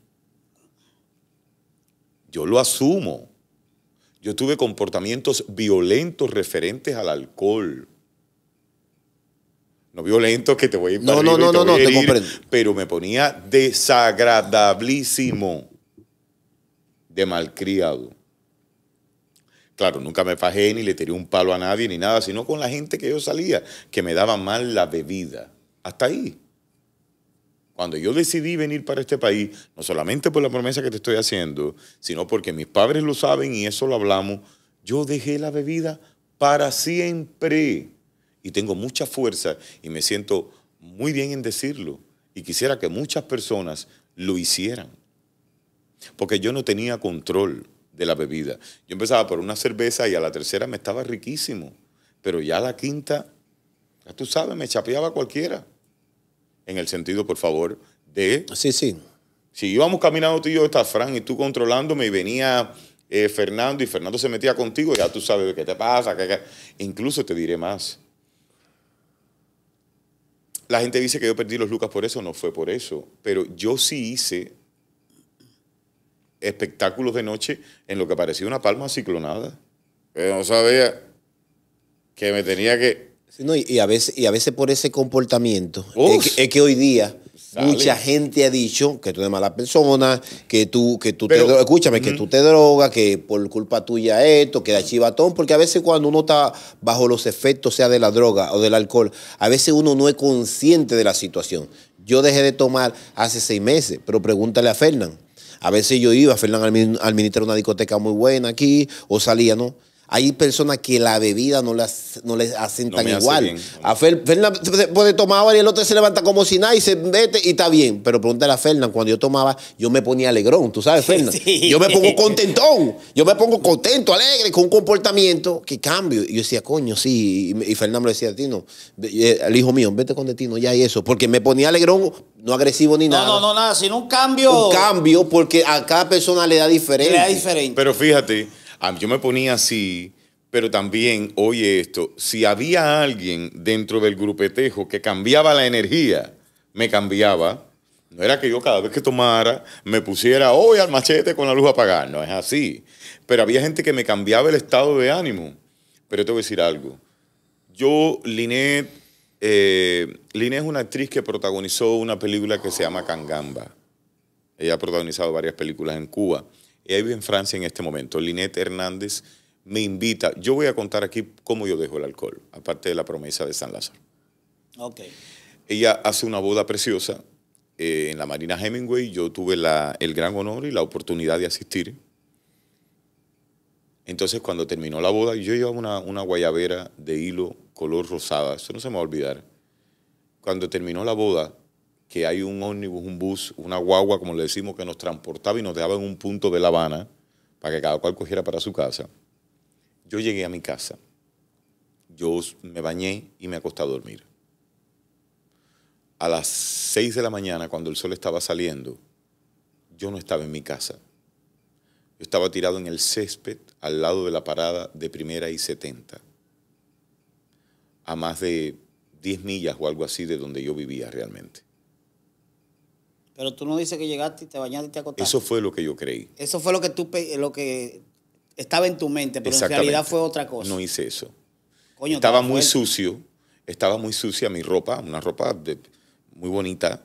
Yo lo asumo. Yo tuve comportamientos violentos referentes al alcohol no violento que te voy a ir para No, no, no, no, no, te comprendo. Pero me ponía desagradablísimo de malcriado. Claro, nunca me fajé ni le tiré un palo a nadie ni nada, sino con la gente que yo salía, que me daba mal la bebida. Hasta ahí. Cuando yo decidí venir para este país, no solamente por la promesa que te estoy haciendo, sino porque mis padres lo saben y eso lo hablamos, yo dejé la bebida para siempre y tengo mucha fuerza y me siento muy bien en decirlo y quisiera que muchas personas lo hicieran. Porque yo no tenía control de la bebida. Yo empezaba por una cerveza y a la tercera me estaba riquísimo, pero ya a la quinta, ya tú sabes, me chapeaba cualquiera. En el sentido, por favor, de... Sí, sí. Si íbamos caminando tú y yo, está Fran, y tú controlándome y venía eh, Fernando y Fernando se metía contigo, ya tú sabes qué te pasa. Incluso te diré más la gente dice que yo perdí los Lucas por eso, no fue por eso, pero yo sí hice espectáculos de noche en lo que parecía una palma ciclonada. Que no sabía que me tenía que... y, a veces, y a veces por ese comportamiento, es que hoy día Mucha gente ha dicho que tú eres mala persona, que tú, que tú te escúchame, que tú te drogas, que por culpa tuya esto, que da chivatón, porque a veces cuando uno está bajo los efectos, sea de la droga o del alcohol, a veces uno no es consciente de la situación. Yo dejé de tomar hace seis meses, pero pregúntale a Fernán. A veces yo iba, Fernán al, una discoteca muy buena aquí, o salía, ¿no? Hay personas que la bebida no, las, no les hacen tan igual. A Fernan puede tomar y el otro se levanta como si nada y se vete y está bien. Pero pregúntale a Fernan, cuando yo tomaba, yo me ponía alegrón, tú sabes, Fernan. Yo me pongo contentón, yo me pongo contento, alegre, con un comportamiento que cambio. Y yo decía, coño, sí. Y, Fernán me decía, Tino, el eh, hijo mío, vete con Tino ya y eso. Porque me ponía alegrón, no agresivo ni nada. No, no, nada, sino un cambio. Un cambio, porque a cada persona le da diferente. Le da diferente. Pero fíjate Ah, yo me ponía así, pero también, oye esto, si había alguien dentro del grupetejo que cambiaba la energía, me cambiaba. No era que yo cada vez que tomara me pusiera hoy al machete con la luz apagada, no es así. Pero había gente que me cambiaba el estado de ánimo. Pero te voy a decir algo. Yo, Linet, eh, es una actriz que protagonizó una película que se llama Cangamba. Ella ha protagonizado varias películas en Cuba. Ella vive en Francia en este momento. Linette Hernández me invita. Yo voy a contar aquí cómo yo dejo el alcohol, aparte de la promesa de San Lázaro. Ella hace una boda preciosa eh, en la Marina Hemingway. Yo tuve el gran honor y la oportunidad de asistir. Entonces, cuando terminó la boda, yo llevaba una, una guayabera de hilo color rosada. Eso no se me va a olvidar. Cuando terminó la boda, que hay un ómnibus, un bus, una guagua, como le decimos, que nos transportaba y nos dejaba en un punto de La Habana para que cada cual cogiera para su casa. Yo llegué a mi casa, yo me bañé y me acosté a dormir. A las 6 de la mañana, cuando el sol estaba saliendo, yo no estaba en mi casa. Yo estaba tirado en el césped al lado de la parada de primera y 70, a más de 10 millas o algo así de donde yo vivía realmente. Pero tú no dices que llegaste y te bañaste y te acostaste. Eso fue lo que yo creí. Eso fue lo que tú lo que estaba en tu mente, pero en realidad fue otra cosa. No hice eso. estaba muy sucio, estaba muy sucia mi ropa, una ropa muy bonita,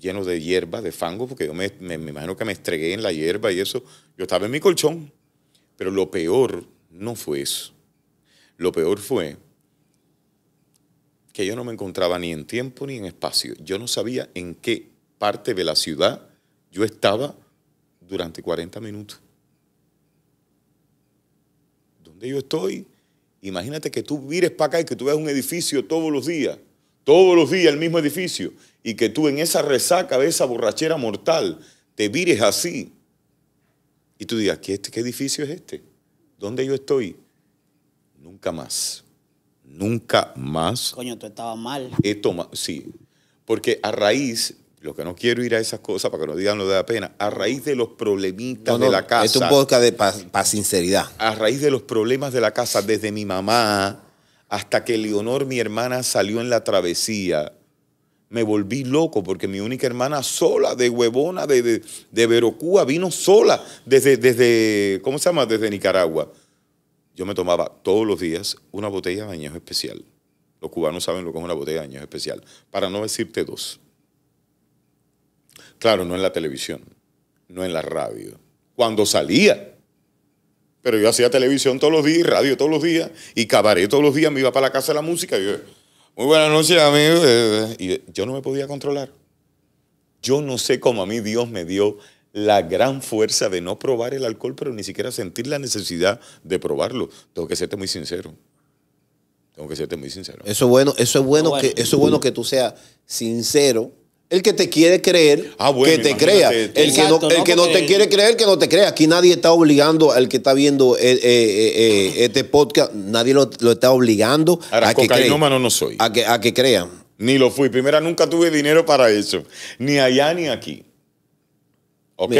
lleno de hierba, de fango, porque yo me imagino que me estregué en la hierba y eso. Yo estaba en mi colchón, pero lo peor no fue eso. Lo peor fue que yo no me encontraba ni en tiempo ni en espacio. Yo no sabía en qué parte de la ciudad, yo estaba durante 40 minutos. ¿Dónde yo estoy, imagínate que tú vires para acá y que tú veas un edificio todos los días, todos los días el mismo edificio, y que tú en esa resaca de esa borrachera mortal te vires así. Y tú digas, ¿qué, este, edificio es este? ¿Dónde yo estoy? Nunca más. Nunca más. Coño, tú estabas mal. He sí. Porque a raíz lo que no quiero ir a esas cosas para que no digan lo de la pena, a raíz de los problemitas de la casa. Esto Es un podcast de para sinceridad. A raíz de los problemas de la casa, desde mi mamá hasta que Leonor, mi hermana, salió en la travesía. Me volví loco porque mi única hermana sola, de huevona, de, de, vino sola desde, desde, ¿cómo se llama? Desde Nicaragua. Yo me tomaba todos los días una botella de añejo especial. Los cubanos saben lo que es una botella de añejo especial, para no decirte dos. Claro, no en la televisión, no en la radio. Cuando salía. Pero yo hacía televisión todos los días radio todos los días y cabaret todos los días, me iba para la casa de la música y yo, muy buenas noches, amigo. Y yo no me podía controlar. Yo no sé cómo a mí Dios me dio la gran fuerza de no probar el alcohol, pero ni siquiera sentir la necesidad de probarlo. Tengo que serte muy sincero. Tengo que serte muy sincero. Eso, bueno, eso es bueno, Que, eso es bueno que tú seas sincero el que te quiere creer, ah, que te crea. El que, no, te quiere creer, que no te crea. Aquí nadie está obligando al que está viendo eh, eh, eh, este podcast, nadie lo, está obligando a que no soy. A que, a Ni lo fui. Primera, nunca tuve dinero para eso. Ni allá ni aquí. ¿Ok?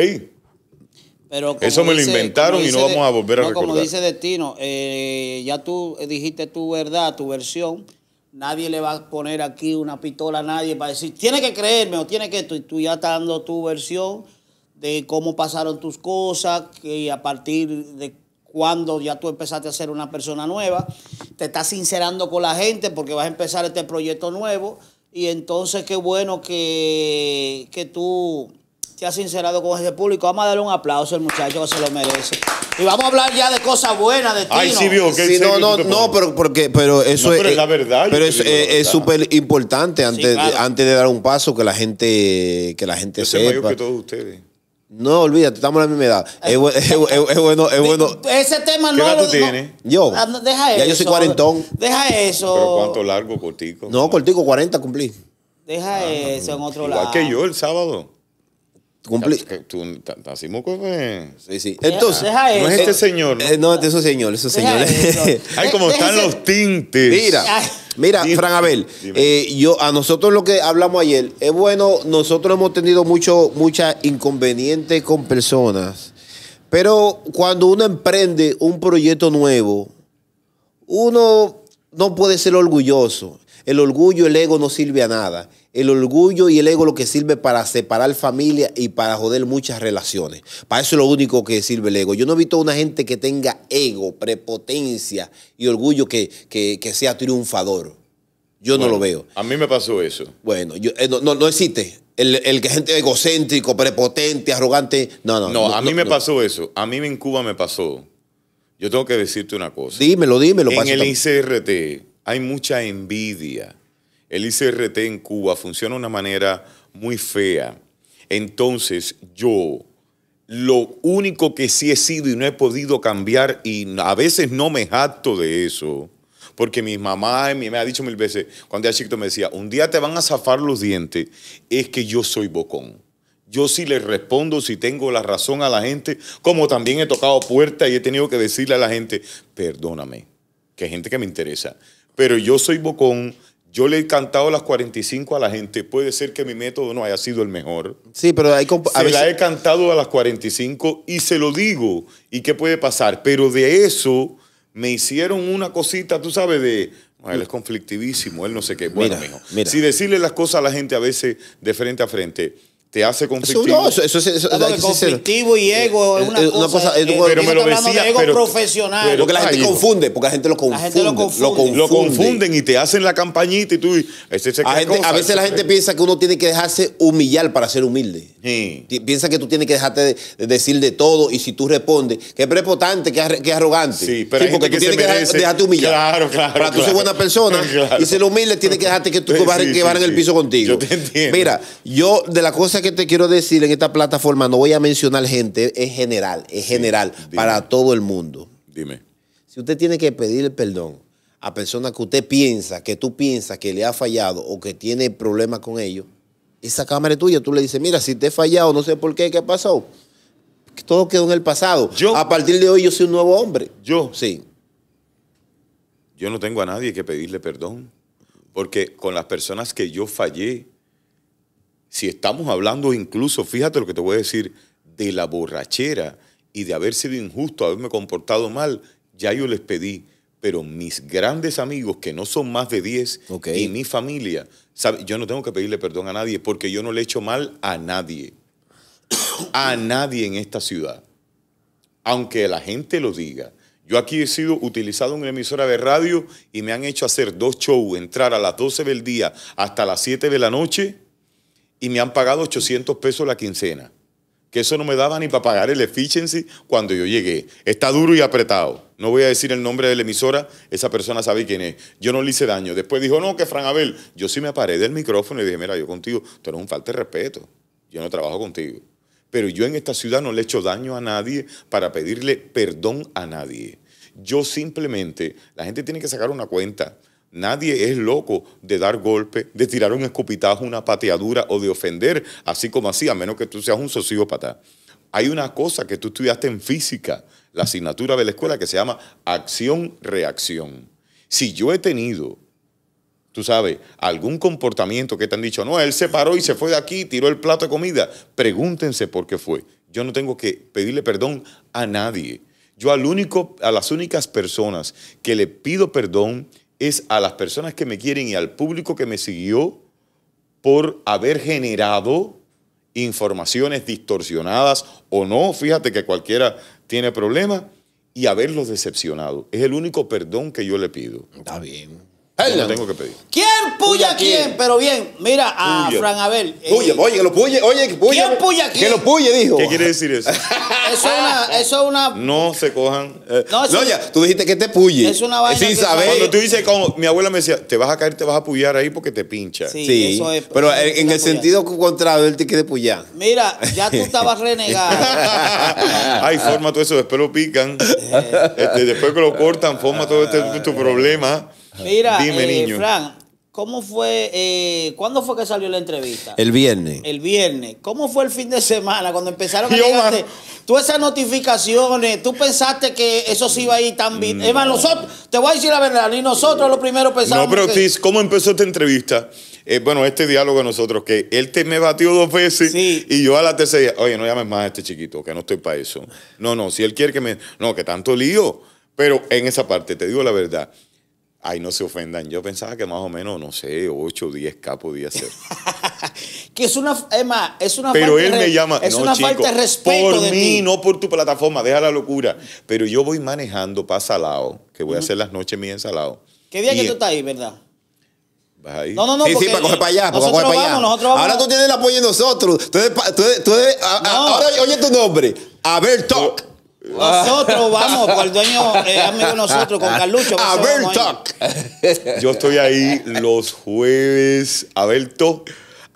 Pero Eso me lo inventaron y no vamos a volver a recordar. Como dice Destino, ya tú dijiste tu verdad, tu versión Nadie le va a poner aquí una pistola a nadie para decir, tiene que creerme o tiene que tú ya estás dando tu versión de cómo pasaron tus cosas, que a partir de cuando ya tú empezaste a ser una persona nueva, te estás sincerando con la gente porque vas a empezar este proyecto nuevo. Y entonces qué bueno que, que tú se ha sincerado con ese público. Vamos a darle un aplauso al muchacho que se lo merece. Y vamos a hablar ya de cosas buenas de ti. Ay, sí, vio, que sí, no, no, no, pero, porque, pero eso no, pero es, la verdad. Pero es súper importante antes, antes de dar un paso que la gente, que la gente mayor que todos ustedes. No, olvídate, estamos en la misma edad. Es, eh, bueno, es bueno. Ese tema no. ¿Qué tú tienes? Yo. Ah, deja eso. Ya yo soy cuarentón. Deja eso. ¿Pero cuánto largo, cortico? No, cortico, cuarenta cumplí. Deja ah, eso en otro lado. Igual que yo el sábado. Cumplí. Eh, eh. Entonces, no es este señor. ¿no? Eh, es ese señor, Ay, como están los tintes. Mira, mira, Fran Abel, yo, a nosotros lo que hablamos ayer, es bueno, nosotros hemos tenido mucho, muchas inconvenientes con personas, pero cuando uno emprende un proyecto nuevo, uno no puede ser orgulloso. El orgullo, el ego no sirve a nada el orgullo y el ego lo que sirve para separar familia y para joder muchas relaciones. Para eso es lo único que sirve el ego. Yo no he visto a una gente que tenga ego, prepotencia y orgullo que, sea triunfador. Yo no lo veo. A mí me pasó eso. Bueno, eh, no, existe. El, el que gente egocéntrico, prepotente, arrogante. No, no. No, no a mí me pasó eso. A mí en Cuba me pasó. Yo tengo que decirte una cosa. Dímelo, dímelo. En el ICRT hay mucha envidia el ICRT en Cuba funciona de una manera muy fea. Entonces yo, lo único que sí he sido y no he podido cambiar y a veces no me jacto de eso, porque mi mamá me ha dicho mil veces, cuando era chico me decía, un día te van a zafar los dientes, es que yo soy bocón. Yo sí le respondo si tengo la razón a la gente, como también he tocado puertas y he tenido que decirle a la gente, perdóname, que hay gente que me interesa, pero yo soy bocón, yo le he cantado a las 45 a la gente. Puede ser que mi método no haya sido el mejor. Sí, pero hay a Se la he cantado a las 45 y se lo digo. ¿Y qué puede pasar? Pero de eso me hicieron una cosita, tú sabes, de. Ah, él es conflictivísimo, él no sé qué. Bueno, si decirle las cosas a la gente a veces de frente a frente te hace conflictivo. Eso, no, eso, conflictivo y eh, ego es eh, eh, una, cosa. es, pero me lo decía, ego profesional. porque la gente confunde, porque la gente lo confunde. gente lo confunde. Lo, confunden y te hacen la campañita y tú. a, veces la gente piensa que uno tiene que dejarse humillar para ser humilde. Sí. Piensa que tú tienes que dejarte de, decir de todo y si tú respondes, que es prepotente, que, es arrogante. Sí, pero sí, porque tú tienes que dejarte humillar. Claro, claro. Para tú seas buena persona y ser humilde, tienes que dejarte que tú que en el piso contigo. Yo te entiendo. Mira, yo de la cosa que te quiero decir en esta plataforma, no voy a mencionar gente, es general, es general, para todo el mundo. Dime. Si usted tiene que pedir perdón a personas que usted piensa, que tú piensas que le ha fallado o que tiene problemas con ellos, esa cámara es tuya. Tú le dices, mira, si te he fallado, no sé por qué, ¿qué pasó? Todo quedó en el pasado. Yo, a partir de hoy yo soy un nuevo hombre. Yo. Sí. Yo no tengo a nadie que pedirle perdón. Porque con las personas que yo fallé, si estamos hablando incluso, fíjate lo que te voy a decir, de la borrachera y de haber sido injusto, haberme comportado mal, ya yo les pedí. Pero mis grandes amigos, que no son más de 10, y mi familia, yo no tengo que pedirle perdón a nadie porque yo no le he hecho mal a nadie. a nadie en esta ciudad. Aunque la gente lo diga. Yo aquí he sido utilizado en una emisora de radio y me han hecho hacer dos shows, entrar a las 12 del día hasta las 7 de la noche y me han pagado 800 pesos la quincena, que eso no me daba ni para pagar el efficiency cuando yo llegué. Está duro y apretado. No voy a decir el nombre de la emisora, esa persona sabe quién es. Yo no le hice daño. Después dijo, no, que Fran Abel. Yo sí me paré del micrófono y dije, mira, yo contigo, tú eres un falta de respeto. Yo no trabajo contigo. Pero yo en esta ciudad no le he hecho daño a nadie para pedirle perdón a nadie. Yo simplemente, la gente tiene que sacar una cuenta. Nadie es loco de dar golpe, de tirar un escopitajo, una pateadura o de ofender, así como así, a menos que tú seas un sociópata. Hay una cosa que tú estudiaste en física, la asignatura de la escuela, que se llama acción-reacción. Si yo he tenido, tú sabes, algún comportamiento que te han dicho, no, él se paró y se fue de aquí, tiró el plato de comida, pregúntense por qué fue. Yo no tengo que pedirle perdón a nadie. Yo al único, a las únicas personas que le pido perdón es a las personas que me quieren y al público que me siguió por haber generado informaciones distorsionadas o no, fíjate que cualquiera tiene problemas, y haberlos decepcionado. Es el único perdón que yo le pido. Está bien tengo que pedir. ¿Quién puya a quién? Pero bien, mira a Fran Abel. Eh, oye, que lo puye, oye, que puye. ¿Quién puya quién? Que lo puye, dijo. ¿Qué quiere decir eso? Eso es una. Eso es una No se cojan. Eh. No, ya, tú dijiste que te puye. Es una vaina Sin saber Cuando tú dices, como mi abuela me decía, te vas a caer, te vas a puyar ahí porque te pincha. Sí. eso es- pero en el sentido contrario, él te quiere puyar. mira, ya tú estabas renegado. Ay, forma todo eso, después lo pican. Este, después que lo cortan, forma todo este tu problema. Mira, Dime, eh, ¿cómo fue, eh, cuándo fue que salió la entrevista? El viernes. El viernes. ¿Cómo fue el fin de semana cuando empezaron a llegarte? Tú esas notificaciones, tú pensaste que eso se iba a ir tan bien. nosotros, te voy a decir la verdad, ni nosotros lo primero pensamos. No, pero que... ¿cómo empezó esta entrevista? Eh, bueno, este diálogo de nosotros, que él te me batió dos veces y yo a la tercera, oye, no llames más a este chiquito, que no estoy para eso. No, no, si él quiere que me... No, que tanto lío. Pero en esa parte, te digo la verdad, Ay, no se ofendan. Yo pensaba que más o menos, no sé, 8 o 10K podía ser. que es una, más, es una Pero falta él me llama, es no, una chico, falta de respeto por mí, no por tu plataforma, deja la locura. Pero yo voy manejando para Salado, que voy a hacer las noches mías ensalado. ¿Qué día que tú estás ahí, verdad? ¿Vas ahí? No, no, no. Sí, sí, para coger para allá, para coger para allá. Ahora tú tienes el apoyo de nosotros. Entonces, tú ahora oye tu nombre. ver, Talk. Nosotros vamos, por el dueño amigo nosotros, con Carlucho. Talk Yo estoy ahí los jueves. Alberto.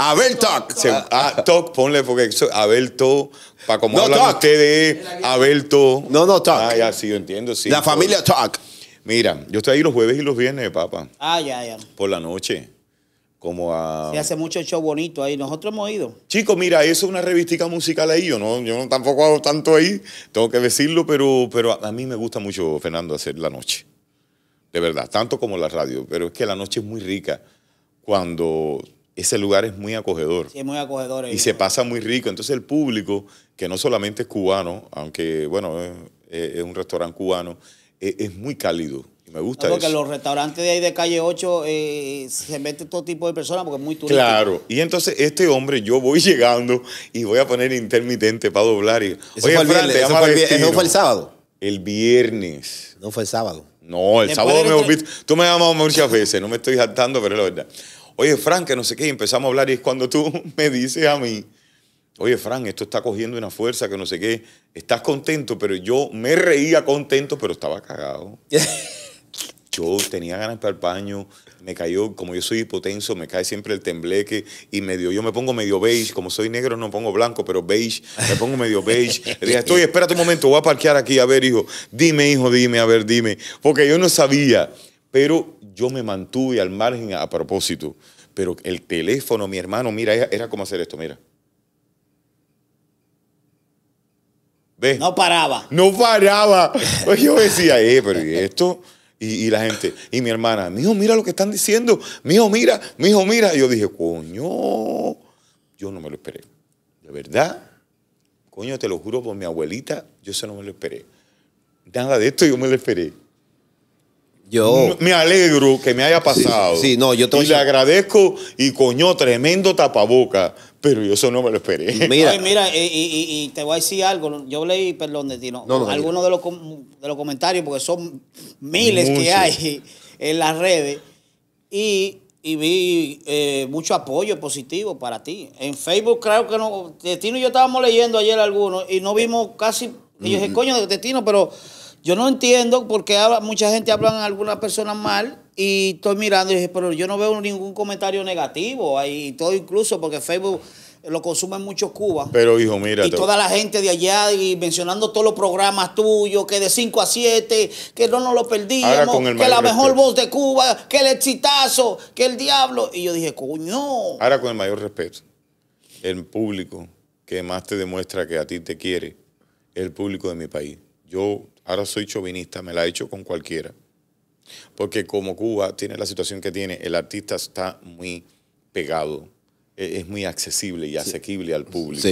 A Talk. ah, talk, ponle porque A Abel Talk, para como no, hablan talk. ustedes, Abel Talk. No, no, Talk. Ah, ya, sí, yo entiendo, sí. La familia Talk. Mira, yo estoy ahí los jueves y los viernes, papá. Ah, ya, ya. Por la noche como a... Se hace mucho show bonito ahí, nosotros hemos ido. chico mira, eso es una revista musical ahí, yo no, yo tampoco hago tanto ahí, tengo que decirlo, pero, pero a, mí me gusta mucho, Fernando, hacer la noche, de verdad, tanto como la radio, pero es que la noche es muy rica cuando ese lugar es muy acogedor. es muy acogedor. Y se pasa muy rico. Entonces el público, que no solamente es cubano, aunque bueno, es, un restaurante cubano, es, muy cálido me gusta porque los restaurantes de ahí de calle 8 eh, se meten todo tipo de personas porque es muy turístico. Claro. Y entonces este hombre, yo voy llegando y voy a poner intermitente para doblar. Y, Oye, Fran ¿No fue el sábado? El viernes. No fue el sábado. No, el sábado me Tú me has llamado muchas veces, no me estoy jactando, pero es la verdad. Oye, Frank, que no sé qué, empezamos a hablar y es cuando tú me dices a mí, oye, Frank, esto está cogiendo una fuerza que no sé qué, estás contento, pero yo me reía contento, pero estaba cagado. Yo tenía ganas para el paño, me cayó, como yo soy hipotenso, me cae siempre el tembleque y medio, yo me pongo medio beige, como soy negro no pongo blanco, pero beige, me pongo medio beige. Le dije, estoy, espérate un momento, voy a parquear aquí, a ver, hijo, dime, hijo, dime, a ver, dime, porque yo no sabía, pero yo me mantuve al margen a propósito, pero el teléfono, mi hermano, mira, era como hacer esto, mira. ¿Ves? No paraba. No paraba. Pues yo decía, eh, pero esto? Y, la gente, y mi hermana, hijo, mira lo que están diciendo, mijo, mira, mi hijo, mira. yo dije, coño, yo no me lo esperé. De verdad, coño, te lo juro por mi abuelita, yo eso no me lo esperé. Nada de esto yo me lo esperé. Yo. Me alegro que me haya pasado. Sí, no, yo te Y le agradezco, y coño, tremendo tapaboca pero yo eso no me lo esperé. Mira, mira eh, y, te voy a decir algo. Yo leí, perdón, de algunos de los, de los comentarios, porque son miles que hay en las redes. Y, y vi eh, mucho apoyo positivo para ti. En Facebook creo que no, destino y yo estábamos leyendo ayer algunos y no vimos casi, y yo mm. coño, de destino pero yo no entiendo por qué habla, mucha gente habla a algunas personas mal y estoy mirando y dije, pero yo no veo ningún comentario negativo ahí, todo incluso porque Facebook lo consumen mucho Cuba. Pero hijo, mira. Y toda la gente de allá y mencionando todos los programas tuyos, que de 5 a 7, que no nos lo perdíamos, que la mejor voz de Cuba, que el exitazo, que el diablo. Y yo dije, coño. Ahora con el mayor respeto, el público que más te demuestra que a ti te quiere, el público de mi país. Yo ahora soy chauvinista, me la he hecho con cualquiera porque como Cuba tiene la situación que tiene, el artista está muy pegado, e, es muy accesible y asequible al público.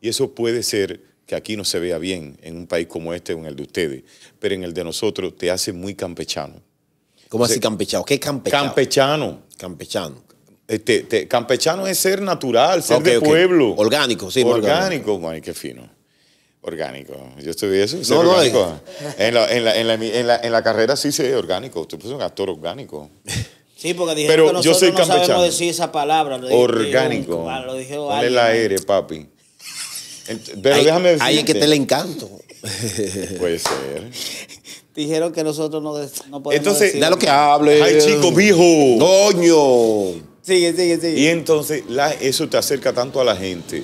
Y eso puede ser que aquí no se vea bien en un país como este o en el de ustedes, pero en el de nosotros te hace muy campechano. ¿Cómo así campechano? ¿Qué campechano? Campechano. Campechano. Este, campechano es ser natural, ser de pueblo. Orgánico, sí. Orgánico, orgánico. Ay, qué fino. Orgánico. Yo estudié eso. orgánico. en, la, carrera sí sé orgánico. Tú eres un actor orgánico. Sí, porque dijeron que nosotros no sabemos decir esa palabra. Lo orgánico. cuál lo el la R, papi. Pero déjame decirte. Hay que te le encanto. Puede ser. Dijeron que nosotros no, no podemos Entonces, da lo que hable. Ay, chico, mijo. Doño. Sigue, sigue, sigue. Y entonces, eso te acerca tanto a la gente.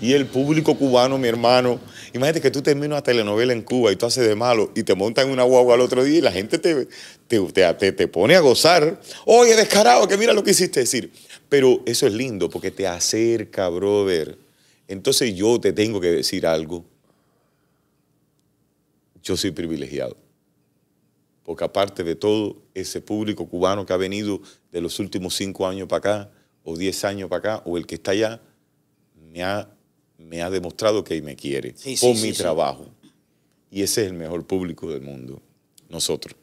Y el público cubano, mi hermano, Imagínate que tú terminas una telenovela en Cuba y tú haces de malo y te montan una guagua al otro día y la gente te, te, te, te pone a gozar. Oye, descarado, que mira lo que hiciste decir. Pero eso es lindo porque te acerca, brother. Entonces yo te tengo que decir algo. Yo soy privilegiado. Porque aparte de todo, ese público cubano que ha venido de los últimos cinco años para acá, o diez años para acá, o el que está allá, me ha me ha demostrado que me quiere por mi trabajo. Y ese es el mejor público del mundo, nosotros.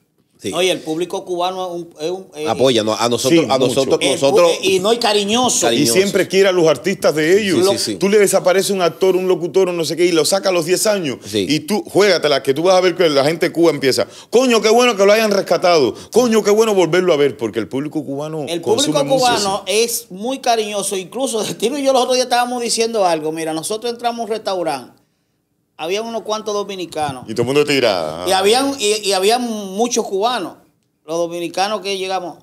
Oye, el público cubano es un, apoya a nosotros, a nosotros, nosotros y no hay cariñoso. Y siempre quiere a los artistas de ellos. tú le desaparece un actor, un locutor, no sé qué y lo saca a los 10 años y tú juégatela que tú vas a ver que la gente de Cuba empieza. Coño, qué bueno que lo hayan rescatado. Coño, qué bueno volverlo a ver porque el público cubano El público cubano es muy cariñoso, incluso Tino y yo los otros días estábamos diciendo algo, mira, nosotros entramos a un restaurante había unos cuantos dominicanos. Y todo el mundo tiraba. Ah. Y habían, y, habían muchos cubanos. Los dominicanos que llegamos,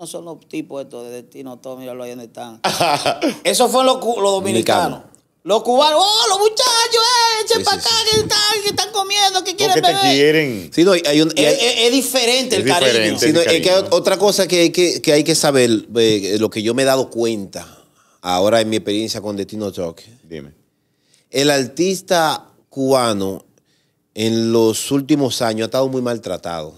no son los tipos estos de destino, todo, míralo ahí donde están. Esos fueron los, los dominicanos. Los cubanos, oh, los muchachos, eh, echen para acá, ¿Qué que, están, que están comiendo, ¿Qué quieren beber. quieren. es, diferente el cariño. Diferente Que otra cosa que hay que, hay que saber, eh, lo que yo me he dado cuenta ahora en mi experiencia con Destino Talk. Dime. El artista cubano en los últimos años ha estado muy maltratado.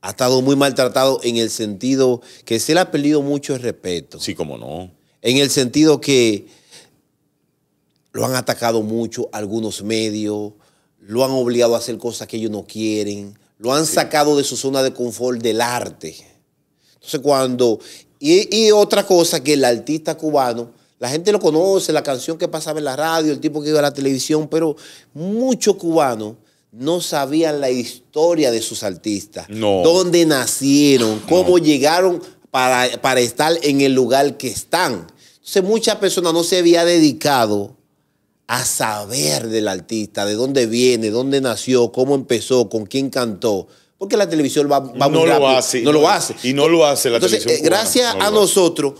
Ha estado muy maltratado en el sentido que se le ha perdido mucho el respeto. Sí, cómo no. En el sentido que lo han atacado mucho algunos medios, lo han obligado a hacer cosas que ellos no quieren, lo han sacado de su zona de confort del arte. Entonces cuando... y otra cosa que el artista cubano la gente lo conoce, la canción que pasaba en la radio, el tipo que iba a la televisión, pero muchos cubanos no sabían la historia de sus artistas. No. Dónde nacieron, cómo llegaron para, estar en el lugar que están. Entonces muchas personas no se había dedicado a saber del artista, de dónde viene, dónde nació, cómo empezó, con quién cantó. Porque la televisión va, no lo hace. No, lo hace. Y eh, no lo hace la televisión. Entonces gracias a nosotros,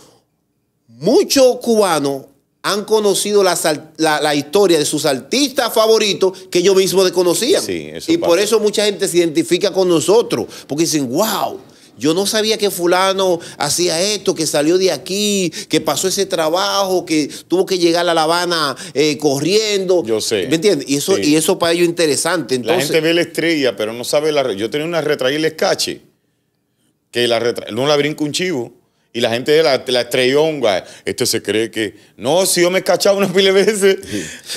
muchos cubanos han conocido la, historia de sus artistas favoritos que ellos mismos desconocían. y por eso mucha gente se identifica con nosotros, porque dicen, wow. Yo no sabía que fulano hacía esto, que salió de aquí, que pasó ese trabajo, que tuvo que llegar a La Habana eh, corriendo. Yo sé. ¿Me entiendes? Y eso, y eso para ellos es interesante. la gente ve la estrella, pero no sabe la... Yo tenía una retraída escache, que la no la brinco un chivo. Y la gente la, la güey. esto se cree que... No, si yo me he cachado unas mil veces,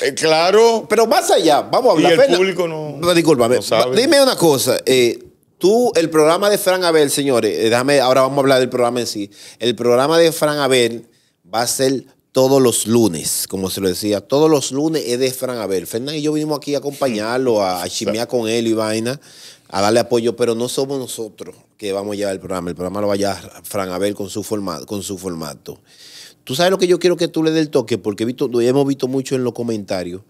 eh, claro. Pero más allá, vamos a hablar. público no, no dime una cosa. Eh, tú, el programa de Fran Abel, señores, eh, déjame, ahora vamos a hablar del programa en sí. El programa de Fran Abel va a ser todos los lunes, como se lo decía, todos los lunes es de Fran Abel. Fernán y yo vinimos aquí a acompañarlo, a, a chimear con él y vaina, a darle apoyo, pero no somos nosotros que vamos a llevar el programa. El programa lo va a llevar Fran Abel con su, formato, con su formato. Tú sabes lo que yo quiero que tú le des el toque, porque hemos visto mucho en los comentarios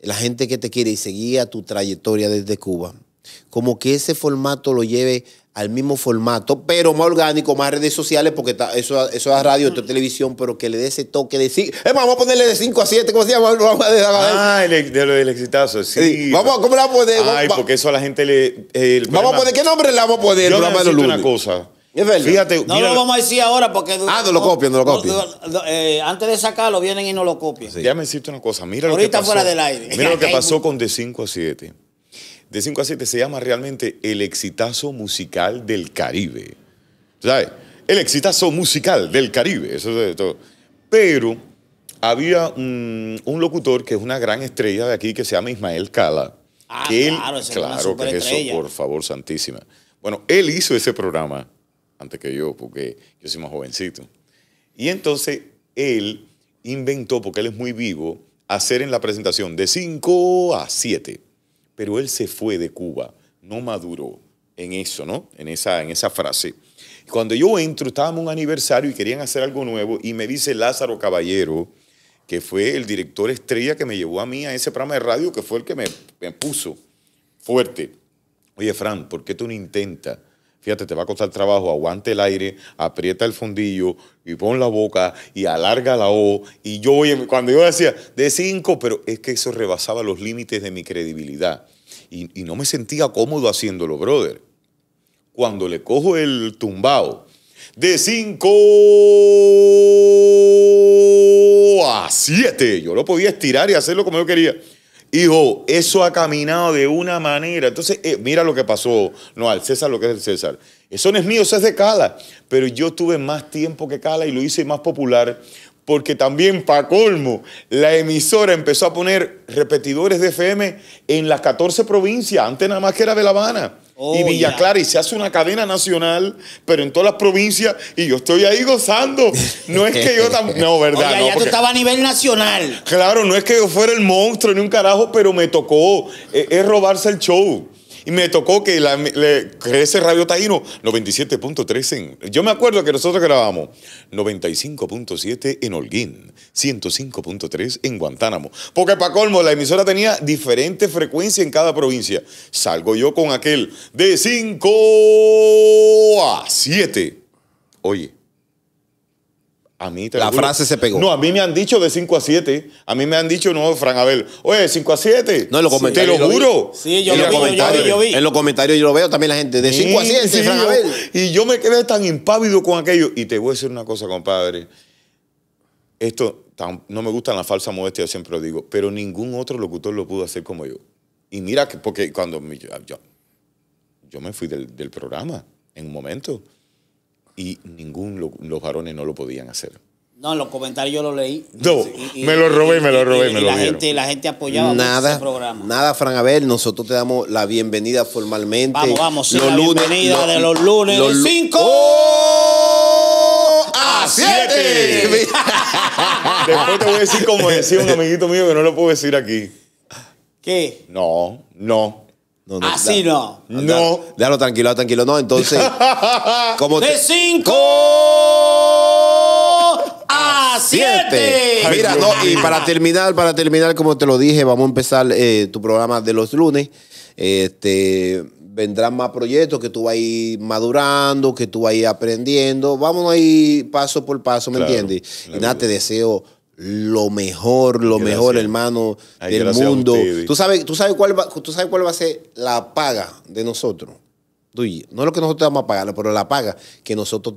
la gente que te quiere y seguía tu trayectoria desde Cuba, como que ese formato lo lleve al mismo formato, pero más orgánico, más redes sociales, porque eso, eso es radio, esto es televisión, pero que le dé ese toque de sí. vamos a ponerle de 5 a 7, ¿cómo se llama? Vamos a ah, el, del exitazo, sí. Vamos, ¿cómo le vamos a poner? Ay, porque eso a la gente le... Eh, el vamos a poner, ¿qué nombre le vamos a poner? Yo una cosa. Es verdad. Fíjate, no lo vamos a decir ahora porque... Ah, no lo copian, no lo copian. Eh, antes de sacarlo vienen y no lo copian. Ya me hiciste una cosa, mira Ahorita lo que pasó. fuera del aire. Mira lo que pasó con de 5 a 7 de 5 a 7 se llama realmente el exitazo musical del Caribe. ¿Sabes? El exitazo musical del Caribe. Eso es todo. Pero había mm, un, locutor que es una gran estrella de aquí que se llama Ismael Cala. Ah, claro, que eso, por favor, santísima. Bueno, él hizo ese programa antes que yo, porque yo soy más jovencito. Y entonces él inventó, porque él es muy vivo, hacer en la presentación de 5 a 7 pero él se fue de Cuba, no maduró en eso, ¿no? En esa, en esa frase. Cuando yo entro, estábamos un aniversario y querían hacer algo nuevo y me dice Lázaro Caballero, que fue el director estrella que me llevó a mí a ese programa de radio, que fue el que me, me puso fuerte. Oye, Fran, ¿por qué tú no intentas Fíjate, te va a costar trabajo, aguante el aire, aprieta el fundillo y pon la boca y alarga la O. Y yo, cuando yo decía, de cinco, pero es que eso rebasaba los límites de mi credibilidad. Y, y no me sentía cómodo haciéndolo, brother. Cuando le cojo el tumbao, de 5 a 7. Yo lo podía estirar y hacerlo como yo quería. Hijo, eso ha caminado de una manera. Entonces, eh, mira lo que pasó. No, al César lo que es el César. Eso no es mío, eso es de Cala. Pero yo tuve más tiempo que Cala y lo hice más popular. Porque también, para colmo, la emisora empezó a poner repetidores de FM en las 14 provincias. Antes nada más que era de La Habana. Oh, y Villa y se hace una cadena nacional, pero en todas las provincias, y yo estoy ahí gozando. No es que yo también... No, ¿verdad? Oye, no, ya tú estabas a nivel nacional. Claro, no es que yo fuera el monstruo ni un carajo, pero me tocó. Eh, es robarse el show y me tocó que, ese Radio Taíno 97.3 en... Yo me acuerdo que nosotros grabamos 95.7 en Holguín, 105.3 en Guantánamo. Porque para colmo, la emisora tenía diferente frecuencia en cada provincia. Salgo yo con aquel de 5 a 7. Oye, mí la frase se pegó. No, a mí me han dicho de 5 a 7. A mí me han dicho, no, Fran, Abel. oye, 5 a 7. No, en los te lo, juro. Sí, yo en lo, vi, yo, En los comentarios yo lo veo también la gente. De 5 a 7, sí, Fran, Abel. Y yo me quedé tan impávido con aquello. Y te voy a decir una cosa, compadre. Esto no me gusta la falsa modestia, siempre lo digo. Pero ningún otro locutor lo pudo hacer como yo. Y mira, que, porque cuando yo, yo, me fui del, del programa en un momento y ningún los varones no lo podían hacer. No, en los comentarios yo lo leí. me lo robé, me lo robé, me lo la gente, la gente apoyaba nada, ese programa. Nada, Fran Abel, nosotros te damos la bienvenida formalmente. Vamos, vamos, sí, la bienvenida de los lunes los, 5 a 7. Después te voy a decir como decía un amiguito mío que no lo puedo decir aquí. ¿Qué? No, no. Así no. Ah, no. Déjalo tranquilo, tranquilo. No, entonces. ¡De 5 a 7! Ah, Mira, no, y para terminar, para terminar, como te lo dije, vamos a empezar eh, tu programa de los lunes. Este, vendrán más proyectos que tú vas a ir madurando, que tú vas a ir aprendiendo. Vamos ahí paso por paso, ¿me entiendes? Y nada, te deseo lo mejor, lo mejor, hermano, del mundo. ¿Tú sabes, tú, sabes cuál va, tú cuál va a ser la paga de nosotros. Tú No lo que nosotros te vamos a pagar, pero la paga que nosotros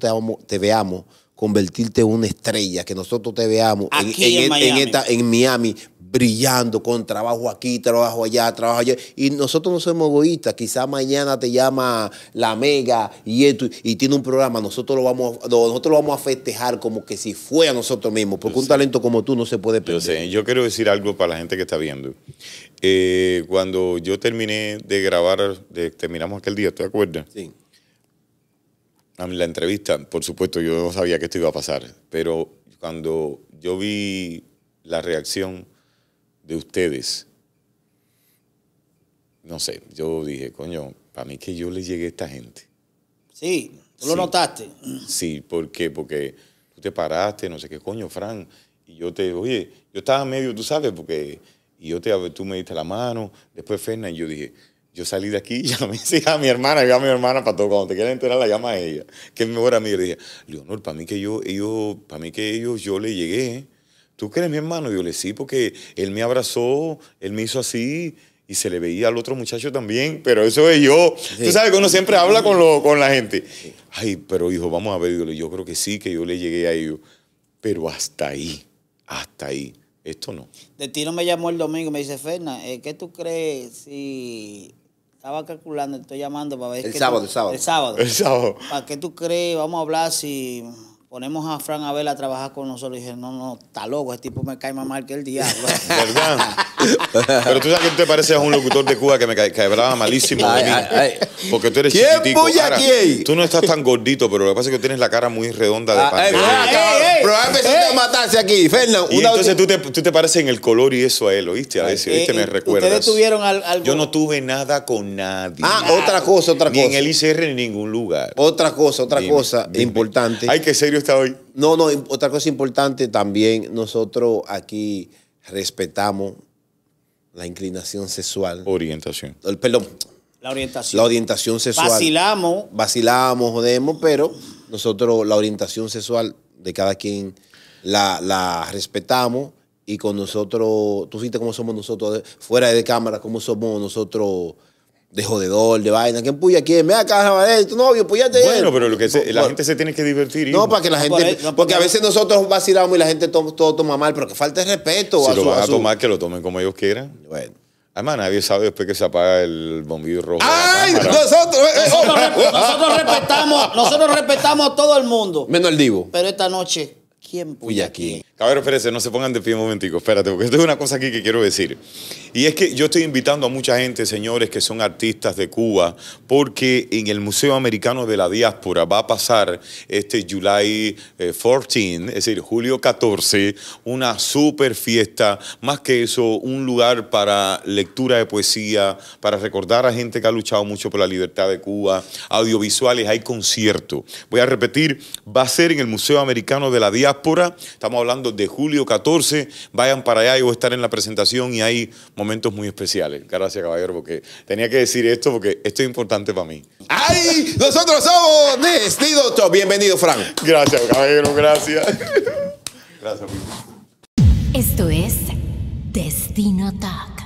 te, veamos convertirte en una estrella, que nosotros te veamos en e, Miami, brillando con trabajo aquí, trabajo allá, trabajo allá. Y nosotros no somos egoístas. Quizá mañana te llama la Mega y, y tiene un programa. Nosotros lo, vamos a, nosotros vamos a festejar como que si fuera a nosotros mismos, porque un talento como tú no se puede perder. Yo Yo quiero decir algo para la gente que está viendo. Eh, cuando yo terminé de grabar, de, terminamos aquel día, ¿te acuerdas? Sí. la entrevista, por supuesto, yo no sabía que esto iba a pasar, pero cuando yo vi la reacción de ustedes. No sé, yo dije, coño, para mí que yo le llegué a esta gente. Sí, tú lo notaste. Sí, ¿por qué? Porque tú te paraste, no sé qué coño, Fran. Y yo te, oye, yo estaba medio, tú sabes, porque y yo te, tú me diste la mano, después y yo dije, yo salí de aquí, llamé a mi hermana, llamé a mi hermana para todo, cuando te quieras enterar la llama a ella, que es mi mejor amiga, le dije, Leonor, para mí que yo, ellos, para mí que ellos, yo le llegué, ¿tú crees, mi hermano? Y yo le sí, porque él me abrazó, él me hizo así y se le veía al otro muchacho también, pero eso es yo. Tú sabes que uno siempre habla con, lo, con la gente. Ay, pero hijo, vamos a ver, yo creo que sí, que yo le llegué a ellos, pero hasta ahí, hasta ahí. Esto no. De ti no me llamó el domingo me dice, Ferna, eh, ¿qué tú crees si estaba calculando, estoy llamando para ver. El sábado, el sábado. El sábado. El sábado. ¿Para qué tú crees? Vamos a hablar si ponemos a Fran Abel a trabajar con nosotros. Y dije, no, no, está loco, ese tipo me cae más mal que el diablo. ¿Verdad? Pero tú sabes que tú te pareces a un locutor de Cuba que me quebraba malísimo. de mí, Porque tú eres chiquitico. aquí? tú no estás tan gordito, pero lo que pasa es que tienes la cara muy redonda de ah, pan. Eh, ah, eh, eh. Pero va a a matarse aquí, Fernando. entonces tú te, tú te, pareces en el color y eso a él, ¿oíste? A veces, ¿oíste? me recuerdas. ¿Ustedes tuvieron algo? Yo no tuve nada con nadie. Ah, otra cosa, otra cosa. Ni en el ICR ni en ningún lugar. Otra cosa, otra cosa importante. Hay que serio no, no, otra cosa importante también, nosotros aquí respetamos la inclinación sexual. Orientación. El, perdón. La orientación. La orientación sexual. Vacilamos. Vacilamos, jodemos, pero nosotros la orientación sexual de cada quien la, la respetamos y con nosotros, tú viste cómo somos nosotros, fuera de cámara, cómo somos nosotros de jodedor, de vaina, ¿Quién puya quién, me acá, eh, tu novio, puyate Bueno, pero la gente se tiene que divertir. No, para que la gente, porque a veces nosotros vacilamos y la gente todo, toma mal, pero que falta respeto. Si lo van a, tomar, que lo tomen como ellos quieran. Bueno. Además, nadie sabe después que se apaga el bombillo rojo. ¡Ay! Nosotros, eh, eh, oh! nosotros, respetamos, nosotros respetamos a todo el mundo. Menos el divo. Pero esta noche quién aquí. A ver, no se pongan de pie un momentico, espérate, porque esto es una cosa aquí que quiero decir. Y es que yo estoy invitando a mucha gente, señores, que son artistas de Cuba, porque en el Museo Americano de la Diáspora va a pasar este July 14, eh, es decir, julio 14, una super fiesta, más que eso, un lugar para lectura de poesía, para recordar a gente que ha luchado mucho por la libertad de Cuba, audiovisuales, hay concierto. Voy a repetir, va a ser en el Museo Americano de la Diáspora Estamos hablando de julio 14. Vayan para allá, y voy a estar en la presentación y hay momentos muy especiales. Gracias, caballero, porque tenía que decir esto porque esto es importante para mí. ¡Ay! Nosotros somos Destino Top. Bienvenido, Frank. Gracias, caballero, gracias. Gracias, Esto es Destino Talk.